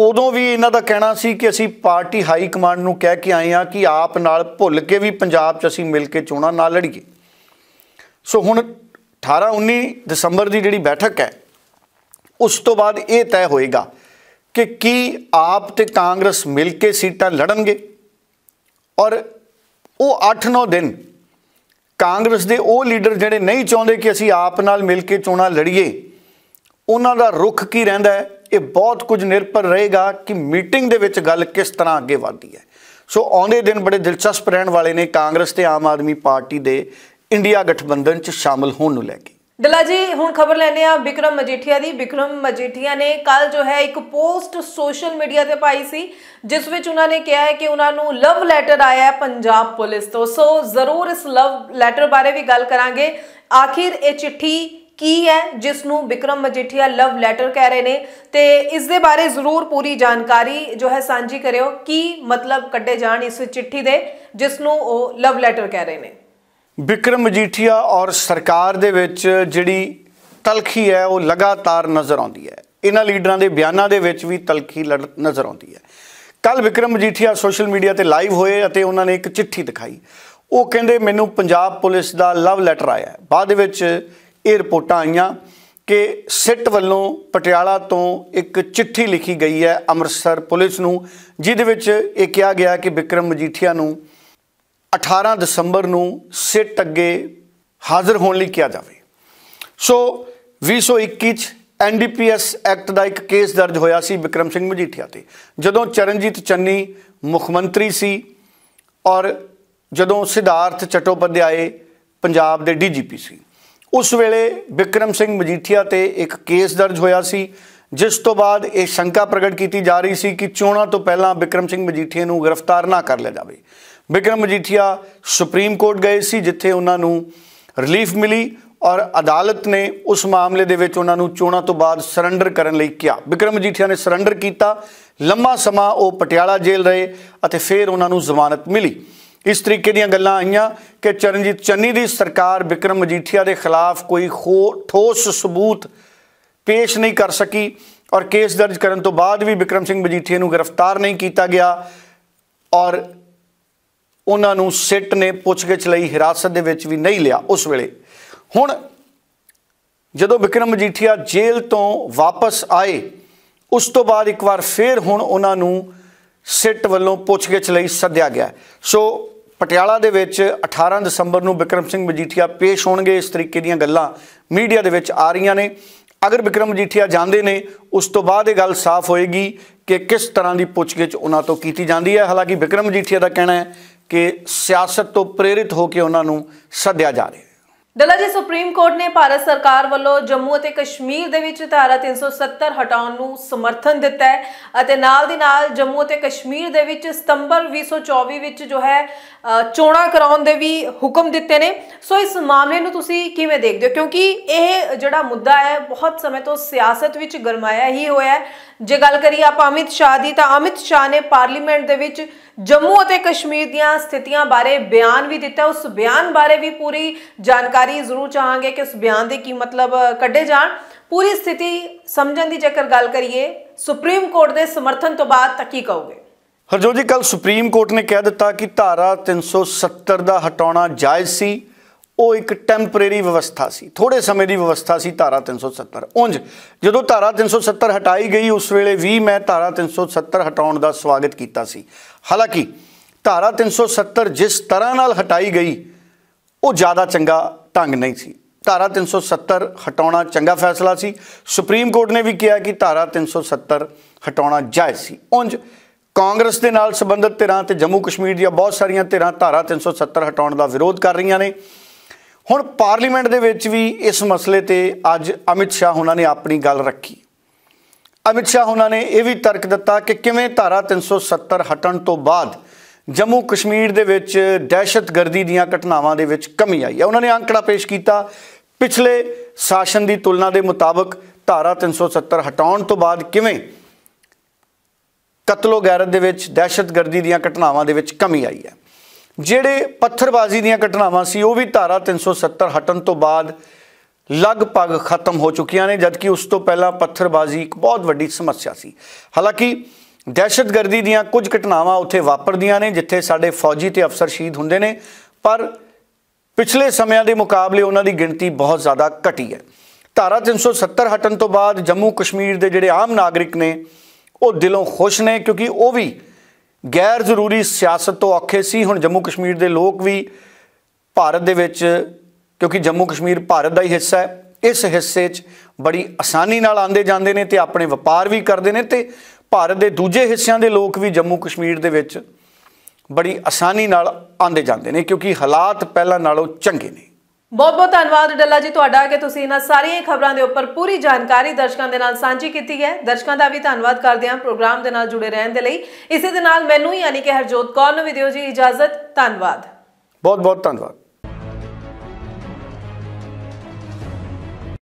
ਉਦੋਂ ਵੀ ਇਹਨਾਂ ਦਾ ਕਹਿਣਾ ਸੀ ਕਿ ਅਸੀਂ ਪਾਰਟੀ ਹਾਈ ਕਮਾਂਡ ਨੂੰ ਕਹਿ ਕੇ ਆਏ ਆ ਕਿ ਆਪ ਨਾਲ ਭੁੱਲ ਕੇ ਵੀ ਪੰਜਾਬ 'ਚ ਅਸੀਂ ਮਿਲ ਕੇ ਚੋਣਾਂ ਨਾ ਲੜੀਏ ਸੋ ਹੁਣ 18 19 ਦਸੰਬਰ ਦੀ ਜਿਹੜੀ ਬੈਠਕ ਹੈ ਉਸ ਤੋਂ ਬਾਅਦ ਇਹ ਤੈਅ ਹੋਏਗਾ ਕਿ ਕੀ ਆਪ ਤੇ ਕਾਂਗਰਸ ਮਿਲ ਕੇ ਸੀਟਾਂ ਲੜਨਗੇ ਔਰ ਉਹ 8-9 ਦਿਨ ਕਾਂਗਰਸ ਦੇ ਉਹ ਲੀਡਰ ਜਿਹੜੇ ਨਹੀਂ ਚਾਹੁੰਦੇ ਕਿ ਅਸੀਂ ਆਪ ਨਾਲ ਮਿਲ ਕੇ ਚੋਣਾਂ ਲੜੀਏ ਉਹਨਾਂ ਦਾ ਰੁਖ ਕੀ ਰਹਿੰਦਾ ਹੈ ਇਹ ਬਹੁਤ ਕੁਝ ਨਿਰਪਰ ਰਹੇਗਾ ਕਿ ਮੀਟਿੰਗ ਦੇ ਵਿੱਚ ਗੱਲ ਕਿਸ ਤਰ੍ਹਾਂ ਅੱਗੇ ਵਧਦੀ ਹੈ ਸੋ ਆਉਂਦੇ ਦਿਨ ਬੜੇ ਦਿਲਚਸਪ ਰਹਿਣ ਵਾਲੇ ਨੇ ਕਾਂਗਰਸ ਤੇ ਆਮ ਆਦਮੀ ਪਾਰਟੀ ਦੇ ਇੰਡੀਆ ਗਠਬੰਧਨ 'ਚ ਸ਼ਾਮਲ ਹੋਣ ਨੂੰ ਲੈ ਕੇ ਦਲਾ ਜੀ ਹੁਣ ਖਬਰ ਲੈਨੇ ਆ ਵਿਕਰਮ ਮਜੀਠੀਆ ਦੀ ਵਿਕਰਮ ਮਜੀਠੀਆ ਨੇ ਕੱਲ ਜੋ ਹੈ ਇੱਕ ਪੋਸਟ ਸੋਸ਼ਲ ਮੀਡੀਆ ਤੇ ਪਾਈ ਸੀ ਜਿਸ ਵਿੱਚ ਉਹਨਾਂ ਨੇ ਕਿਹਾ ਹੈ ਕਿ ਉਹਨਾਂ ਨੂੰ ਲਵ ਲੈਟਰ ਆਇਆ ਹੈ ਪੰਜਾਬ ਪੁਲਿਸ ਤੋਂ ਸੋ ਜ਼ਰੂਰ ਇਸ ਲਵ ਲੈਟਰ ਬਾਰੇ ਵੀ ਗੱਲ ਕਰਾਂਗੇ ਆਖਿਰ ਇਹ ਚਿੱਠੀ ਕੀ ਹੈ ਜਿਸ ਨੂੰ ਵਿਕਰਮ ਮਜੀਠੀਆ ਲਵ ਲੈਟਰ ਕਹਿ ਰਹੇ ਨੇ ਤੇ ਇਸ ਦੇ ਬਾਰੇ ਜ਼ਰੂਰ ਪੂਰੀ ਜਾਣਕਾਰੀ ਜੋ ਹੈ ਸਾਂਝੀ ਕਰਿਓ ਕੀ ਮਤਲਬ ਕੱਢੇ ਜਾਣ ਇਸ ਚਿੱਠੀ ਦੇ ਜਿਸ ਨੂੰ ਉਹ ਲਵ ਲੈਟਰ ਕਹਿ ਰਹੇ ਨੇ ਵਿਕਰਮ ਮਜੀਠੀਆ ਔਰ ਸਰਕਾਰ ਦੇ ਵਿੱਚ ਜਿਹੜੀ ਤਲਖੀ ਹੈ ਉਹ ਲਗਾਤਾਰ ਨਜ਼ਰ ਆਉਂਦੀ ਹੈ ਇਹਨਾਂ ਲੀਡਰਾਂ ਦੇ ਬਿਆਨਾਂ ਦੇ ਵਿੱਚ ਵੀ ਤਲਖੀ ਨਜ਼ਰ ਆਉਂਦੀ ਹੈ ਕੱਲ ਵਿਕਰਮ ਮਜੀਠੀਆ ਸੋਸ਼ਲ ਮੀਡੀਆ ਤੇ ਲਾਈਵ ਹੋਏ ਅਤੇ ਉਹਨਾਂ ਨੇ ਇੱਕ ਚਿੱਠੀ ਦਿਖਾਈ ਉਹ ਕਹਿੰਦੇ ਮੈਨੂੰ ਪੰਜਾਬ ਪੁਲਿਸ ਦਾ ਲਵ ਲੈਟਰ ਆਇਆ ਬਾਅਦ ਵਿੱਚ ਇਹ ਰਿਪੋਰਟਾਂ ਆਈਆਂ ਕਿ ਸਿੱਟ ਵੱਲੋਂ ਪਟਿਆਲਾ ਤੋਂ ਇੱਕ ਚਿੱਠੀ ਲਿਖੀ ਗਈ ਹੈ ਅੰਮ੍ਰਿਤਸਰ ਪੁਲਿਸ ਨੂੰ ਜਿਹਦੇ ਵਿੱਚ ਇਹ ਕਿਹਾ ਗਿਆ ਕਿ ਵਿਕਰਮ ਮਜੀਠੀਆ ਨੂੰ 18 ਦਸੰਬਰ ਨੂੰ ਸਿੱਟ ਅੱਗੇ ਹਾਜ਼ਰ ਹੋਣ ਲਈ ਕਿਹਾ ਜਾਵੇ ਸੋ 2021 ਚ ਐਨਡੀਪੀਐਸ ਐਕਟ ਦਾ ਇੱਕ ਕੇਸ ਦਰਜ ਹੋਇਆ ਸੀ ਵਿਕਰਮ ਸਿੰਘ ਮਜੀਠੀਆ ਤੇ ਜਦੋਂ ਚਰਨਜੀਤ ਚੰਨੀ ਮੁੱਖ ਮੰਤਰੀ ਸੀ ਔਰ ਜਦੋਂ ਸਿਧਾਰਥ ਚਟੋਪਧਿਆਏ ਪੰਜਾਬ ਦੇ ਡੀਜੀਪੀ ਸੀ ਉਸ ਵੇਲੇ ਵਿਕਰਮ ਸਿੰਘ ਮਜੀਠੀਆ ਤੇ ਇੱਕ ਕੇਸ ਦਰਜ ਹੋਇਆ ਸੀ ਜਿਸ ਤੋਂ ਬਾਅਦ ਇਹ ਸ਼ੰਕਾ ਪ੍ਰਗਟ ਕੀਤੀ ਜਾ ਰਹੀ ਸੀ ਕਿ ਚੋਣਾਂ ਤੋਂ ਪਹਿਲਾਂ ਵਿਕਰਮ ਸਿੰਘ ਮਜੀਠੀਆ ਨੂੰ ਗ੍ਰਿਫਤਾਰ ਨਾ ਕਰ ਲਿਆ ਜਾਵੇ ਵਿਕਰਮ ਮਜੀਠੀਆ ਸੁਪਰੀਮ ਕੋਰਟ ਗਏ ਸੀ ਜਿੱਥੇ ਉਹਨਾਂ ਨੂੰ ਰਿਲੀਫ ਮਿਲੀ ਔਰ ਅਦਾਲਤ ਨੇ ਉਸ ਮਾਮਲੇ ਦੇ ਵਿੱਚ ਉਹਨਾਂ ਨੂੰ ਚੋਣਾਂ ਤੋਂ ਬਾਅਦ ਸਰੈਂਡਰ ਕਰਨ ਲਈ ਕਿਹਾ ਵਿਕਰਮ ਮਜੀਠੀਆ ਨੇ ਸਰੈਂਡਰ ਕੀਤਾ ਲੰਮਾ ਸਮਾਂ ਉਹ ਪਟਿਆਲਾ ਜੇਲ੍ਹ ਰਹੇ ਅਤੇ ਫਿਰ ਉਹਨਾਂ ਨੂੰ ਜ਼ਮਾਨਤ ਮਿਲੀ ਇਸ ਤਰੀਕੇ ਦੀਆਂ ਗੱਲਾਂ ਆਈਆਂ ਕਿ ਚਰਨਜੀਤ ਚੰਨੀ ਦੀ ਸਰਕਾਰ ਵਿਕਰਮ ਮਜੀਠੀਆ ਦੇ ਖਿਲਾਫ ਕੋਈ ਠੋਸ ਸਬੂਤ ਪੇਸ਼ ਨਹੀਂ ਕਰ ਸਕੀ ਔਰ ਕੇਸ ਦਰਜ ਕਰਨ ਤੋਂ ਬਾਅਦ ਵੀ ਵਿਕਰਮ ਸਿੰਘ ਮਜੀਠੀਆ ਨੂੰ ਗ੍ਰਿਫਤਾਰ ਨਹੀਂ ਕੀਤਾ ਗਿਆ ਔਰ ਉਹਨਾਂ ਨੂੰ ਸਿੱਟ ਨੇ ਪੁੱਛਗਿੱਛ ਲਈ ਹਿਰਾਸਤ ਦੇ ਵਿੱਚ ਵੀ ਨਹੀਂ ਲਿਆ ਉਸ ਵੇਲੇ ਹੁਣ ਜਦੋਂ ਵਿਕਰਮ ਮਜੀਠੀਆ ਜੇਲ੍ਹ ਤੋਂ ਵਾਪਸ ਆਏ ਉਸ ਤੋਂ ਬਾਅਦ ਇੱਕ ਵਾਰ ਫੇਰ ਹੁਣ ਉਹਨਾਂ ਨੂੰ ਸਿੱਟ ਵੱਲੋਂ ਪੁੱਛਗਿੱਛ ਲਈ ਸੱਦਿਆ ਗਿਆ ਸੋ ਪਟਿਆਲਾ ਦੇ ਵਿੱਚ 18 ਦਸੰਬਰ ਨੂੰ ਵਿਕਰਮ ਸਿੰਘ ਮਜੀਠੀਆ ਪੇਸ਼ ਹੋਣਗੇ ਇਸ ਤਰੀਕੇ ਦੀਆਂ ਗੱਲਾਂ ਮੀਡੀਆ ਦੇ ਵਿੱਚ ਆ ਰਹੀਆਂ ਨੇ ਅਗਰ ਵਿਕਰਮ ਮਜੀਠੀਆ ਜਾਂਦੇ ਨੇ ਉਸ ਤੋਂ ਬਾਅਦ ਇਹ ਗੱਲ ਸਾਫ਼ ਹੋਏਗੀ ਕਿ ਕਿਸ ਤਰ੍ਹਾਂ ਦੀ ਪੁੱਛਗਿੱਛ ਉਹਨਾਂ ਤੋਂ ਕੀਤੀ ਜਾਂਦੀ ਹੈ ਹਾਲਾਂਕਿ ਵਿਕਰਮ ਮਜੀਠੀਆ ਦਾ ਕਹਿਣਾ ਹੈ ਕਿ ਸਿਆਸਤ ਤੋਂ ਪ੍ਰੇਰਿਤ ਹੋ ਕੇ ਉਹਨਾਂ ਨੂੰ ਸੱਦਿਆ ਜਾ ਰਿਹਾ ਹੈ ਦਲਾ ਜੀ ਸੁਪਰੀਮ ਕੋਰਟ ਨੇ ਭਾਰਤ ਸਰਕਾਰ ਵੱਲੋਂ ਜੰਮੂ ਅਤੇ ਕਸ਼ਮੀਰ ਦੇ ਵਿੱਚ ਧਾਰਾ 370 ਹਟਾਉਣ ਨੂੰ ਸਮਰਥਨ ਦਿੱਤਾ ਹੈ ਅਤੇ ਨਾਲ ਦੀ ਨਾਲ ਜੰਮੂ ਅਤੇ ਕਸ਼ਮੀਰ ਦੇ ਵਿੱਚ ਸਤੰਬਰ 2024 ਵਿੱਚ ਜੋ ਹੈ ਚੋਣਾਂ ਕਰਾਉਣ ਦੇ ਵੀ ਹੁਕਮ ਦਿੱਤੇ ਨੇ ਸੋ ਇਸ ਮਾਮਲੇ ਨੂੰ ਤੁਸੀਂ ਕਿਵੇਂ ਦੇਖਦੇ ਹੋ ਕਿਉਂਕਿ ਇਹ ਜਿਹੜਾ ਮੁੱਦਾ ਹੈ ਬਹੁਤ ਸਮੇਂ ਤੋਂ ਸਿਆਸਤ ਵਿੱਚ ਗਰਮਾਇਆ ਹੀ ਹੋਇਆ ਹੈ ਜੇ ਗੱਲ ਕਰੀਏ ਆਪਾਂ ਅਮਿਤ ਸ਼ਾਹ ਦੀ ਤਾਂ ਅਮਿਤ ਸ਼ਾਹ ਨੇ ਪਾਰਲੀਮੈਂਟ ਦੇ ਵਿੱਚ ਜੰਮੂ ਅਤੇ ਕਸ਼ਮੀਰ ਦੀਆਂ ਸਥਿਤੀਆਂ ਬਾਰੇ ਬਿਆਨ ਵੀ ਦਿੱਤਾ ਉਸ ਬਿਆਨ ਬਾਰੇ ਵੀ ਪੂਰੀ ਜਾਣਕਾਰੀ ਜ਼ਰੂਰ ਚਾਹਾਂਗੇ ਕਿ ਉਸ ਬਿਆਨ ਦੇ ਕੀ ਮਤਲਬ ਕੱਢੇ ਜਾਣ ਪੂਰੀ ਸਥਿਤੀ ਸਮਝਣ ਦੀ ਜੇਕਰ ਗੱਲ ਕਰੀਏ ਸੁਪਰੀਮ ਕੋਰਟ ਦੇ ਸਮਰਥਨ ਤੋਂ ਬਾਅਦ ਤਾਂ ਕੀ ਕਹੋਗੇ ਹਰਜੋਜੀ ਕੱਲ ਸੁਪਰੀਮ ਕੋਰਟ ਨੇ ਕਹਿ ਦਿੱਤਾ ਕਿ ਧਾਰਾ 370 ਦਾ ਹਟਾਉਣਾ ਜਾਇਜ਼ ਸੀ ਉਹ ਇੱਕ ਟੈਂਪਰੇਰੀ ਵਿਵਸਥਾ ਸੀ ਥੋੜੇ ਸਮੇਂ ਦੀ ਵਿਵਸਥਾ ਸੀ ਧਾਰਾ 370 ਉੰਜ ਜਦੋਂ ਧਾਰਾ 370 ਹਟਾਈ ਗਈ ਉਸ ਵੇਲੇ ਵੀ ਮੈਂ ਧਾਰਾ 370 ਹਟਾਉਣ ਦਾ ਸਵਾਗਤ ਕੀਤਾ ਸੀ ਹਾਲਾਂਕਿ ਧਾਰਾ 370 ਜਿਸ ਤਰ੍ਹਾਂ ਨਾਲ ਹਟਾਈ ਗਈ ਉਹ ਜ਼ਿਆਦਾ ਚੰਗਾ ਢੰਗ ਨਹੀਂ ਸੀ ਧਾਰਾ 370 ਹਟਾਉਣਾ ਚੰਗਾ ਫੈਸਲਾ ਸੀ ਸੁਪਰੀਮ ਕੋਰਟ ਨੇ ਵੀ ਕਿਹਾ ਕਿ ਧਾਰਾ 370 ਹਟਾਉਣਾ ਜਾਇਜ਼ ਸੀ ਉੰਜ ਕਾਂਗਰਸ ਦੇ ਨਾਲ ਸੰਬੰਧਿਤ ਧਿਰਾਂ ਤੇ ਜੰਮੂ ਕਸ਼ਮੀਰ ਦੀਆਂ ਬਹੁਤ ਸਾਰੀਆਂ ਧਿਰਾਂ ਧਾਰਾ 370 ਹਟਾਉਣ ਦਾ ਵਿਰੋਧ ਕਰ ਰਹੀਆਂ ਨੇ ਹੁਣ ਪਾਰਲੀਮੈਂਟ ਦੇ ਵਿੱਚ ਵੀ ਇਸ ਮਸਲੇ ਤੇ ਅੱਜ ਅਮਿਤ ਸ਼ਾਹ ਉਹਨਾਂ ਨੇ ਆਪਣੀ ਗੱਲ ਰੱਖੀ ਅਮਿਤ ਸ਼ਾਹ ਉਹਨਾਂ ਨੇ ਇਹ ਵੀ ਤਰਕ ਦਿੱਤਾ ਕਿ ਕਿਵੇਂ ਧਾਰਾ 370 ਹਟਣ ਤੋਂ ਬਾਅਦ ਜੰਮੂ ਕਸ਼ਮੀਰ ਦੇ ਵਿੱਚ ਦਹਿਸ਼ਤਗਰਦੀ ਦੀਆਂ ਘਟਨਾਵਾਂ ਦੇ ਵਿੱਚ ਕਮੀ ਆਈ ਹੈ ਉਹਨਾਂ ਨੇ ਅੰਕੜਾ ਪੇਸ਼ ਕੀਤਾ ਪਿਛਲੇ ਸ਼ਾਸਨ ਦੀ ਤੁਲਨਾ ਦੇ ਮੁਤਾਬਕ ਧਾਰਾ 370 ਹਟਾਉਣ ਤੋਂ ਬਾਅਦ ਕਿਵੇਂ ਕਤਲੋ ਗੈਰਤ ਦੇ ਵਿੱਚ ਦਹਿਸ਼ਤਗਰਦੀ ਦੀਆਂ ਘਟਨਾਵਾਂ ਦੇ ਵਿੱਚ ਕਮੀ ਆਈ ਹੈ ਜਿਹੜੇ ਪੱਥਰਬਾਜ਼ੀ ਦੀਆਂ ਘਟਨਾਵਾਂ ਸੀ ਉਹ ਵੀ ਧਾਰਾ 370 ਹਟਣ ਤੋਂ ਬਾਅਦ ਲਗਭਗ ਖਤਮ ਹੋ ਚੁੱਕੀਆਂ ਨੇ ਜਦਕਿ ਉਸ ਤੋਂ ਪਹਿਲਾਂ ਪੱਥਰਬਾਜ਼ੀ ਇੱਕ ਬਹੁਤ ਵੱਡੀ ਸਮੱਸਿਆ ਸੀ ਹਾਲਾਂਕਿ ਦਹਿਸ਼ਤਗਰਦੀ ਦੀਆਂ ਕੁਝ ਘਟਨਾਵਾਂ ਉੱਥੇ ਵਾਪਰਦੀਆਂ ਨੇ ਜਿੱਥੇ ਸਾਡੇ ਫੌਜੀ ਤੇ ਅਫਸਰ ਸ਼ਹੀਦ ਹੁੰਦੇ ਨੇ ਪਰ ਪਿਛਲੇ ਸਮਿਆਂ ਦੇ ਮੁਕਾਬਲੇ ਉਹਨਾਂ ਦੀ ਗਿਣਤੀ ਬਹੁਤ ਜ਼ਿਆਦਾ ਘਟੀ ਹੈ ਧਾਰਾ 370 ਹਟਣ ਤੋਂ ਬਾਅਦ ਜੰਮੂ ਕਸ਼ਮੀਰ ਦੇ ਜਿਹੜੇ ਆਮ ਨਾਗਰਿਕ ਨੇ ਉਹ ਦਿਲੋਂ ਖੁਸ਼ ਨੇ ਕਿਉਂਕਿ ਉਹ ਵੀ ਗੈਰ ਜ਼ਰੂਰੀ ਸਿਆਸਤ ਤੋਂ ਔਖੇ ਸੀ ਹੁਣ ਜੰਮੂ ਕਸ਼ਮੀਰ ਦੇ ਲੋਕ ਵੀ ਭਾਰਤ ਦੇ ਵਿੱਚ ਕਿਉਂਕਿ ਜੰਮੂ ਕਸ਼ਮੀਰ ਭਾਰਤ ਦਾ ਹੀ ਹਿੱਸਾ ਹੈ ਇਸ ਹਿੱਸੇ 'ਚ ਬੜੀ ਆਸਾਨੀ ਨਾਲ ਆਂਦੇ ਜਾਂਦੇ ਨੇ ਤੇ ਆਪਣੇ ਵਪਾਰ ਵੀ ਕਰਦੇ ਨੇ ਤੇ ਭਾਰਤ ਦੇ ਦੂਜੇ ਹਿੱਸਿਆਂ ਦੇ ਲੋਕ ਵੀ ਜੰਮੂ ਕਸ਼ਮੀਰ ਦੇ ਵਿੱਚ ਬੜੀ ਆਸਾਨੀ ਨਾਲ ਆਂਦੇ ਜਾਂਦੇ ਨੇ ਕਿਉਂਕਿ ਹਾਲਾਤ ਪਹਿਲਾਂ ਨਾਲੋਂ ਚੰਗੇ ਨੇ ਬਹੁਤ ਬਹੁਤ ਧੰਨਵਾਦ ਡੱਲਾ ਜੀ ਤੁਹਾਡਾ ਕਿ ਤੁਸੀਂ ਇਹਨਾਂ ਸਾਰੀਆਂ ਖਬਰਾਂ ਦੇ ਉੱਪਰ ਪੂਰੀ ਜਾਣਕਾਰੀ ਦਰਸ਼ਕਾਂ ਦੇ ਨਾਲ ਸਾਂਝੀ ਕੀਤੀ ਹੈ ਦਰਸ਼ਕਾਂ ਦਾ ਵੀ ਧੰਨਵਾਦ ਕਰਦੇ ਹਾਂ ਪ੍ਰੋਗਰਾਮ ਦੇ ਨਾਲ ਜੁੜੇ ਰਹਿਣ ਦੇ ਲਈ ਇਸੇ ਦੇ ਨਾਲ ਮੈਨੂੰ ਯਾਨੀ ਕਿ ਹਰਜੋਤ ਕੌਰ ਨੂੰ ਵੀ ਦਿਓ ਜੀ ਇਜਾਜ਼ਤ ਧੰਨਵਾਦ ਬਹੁਤ ਬਹੁਤ ਧੰਨਵਾਦ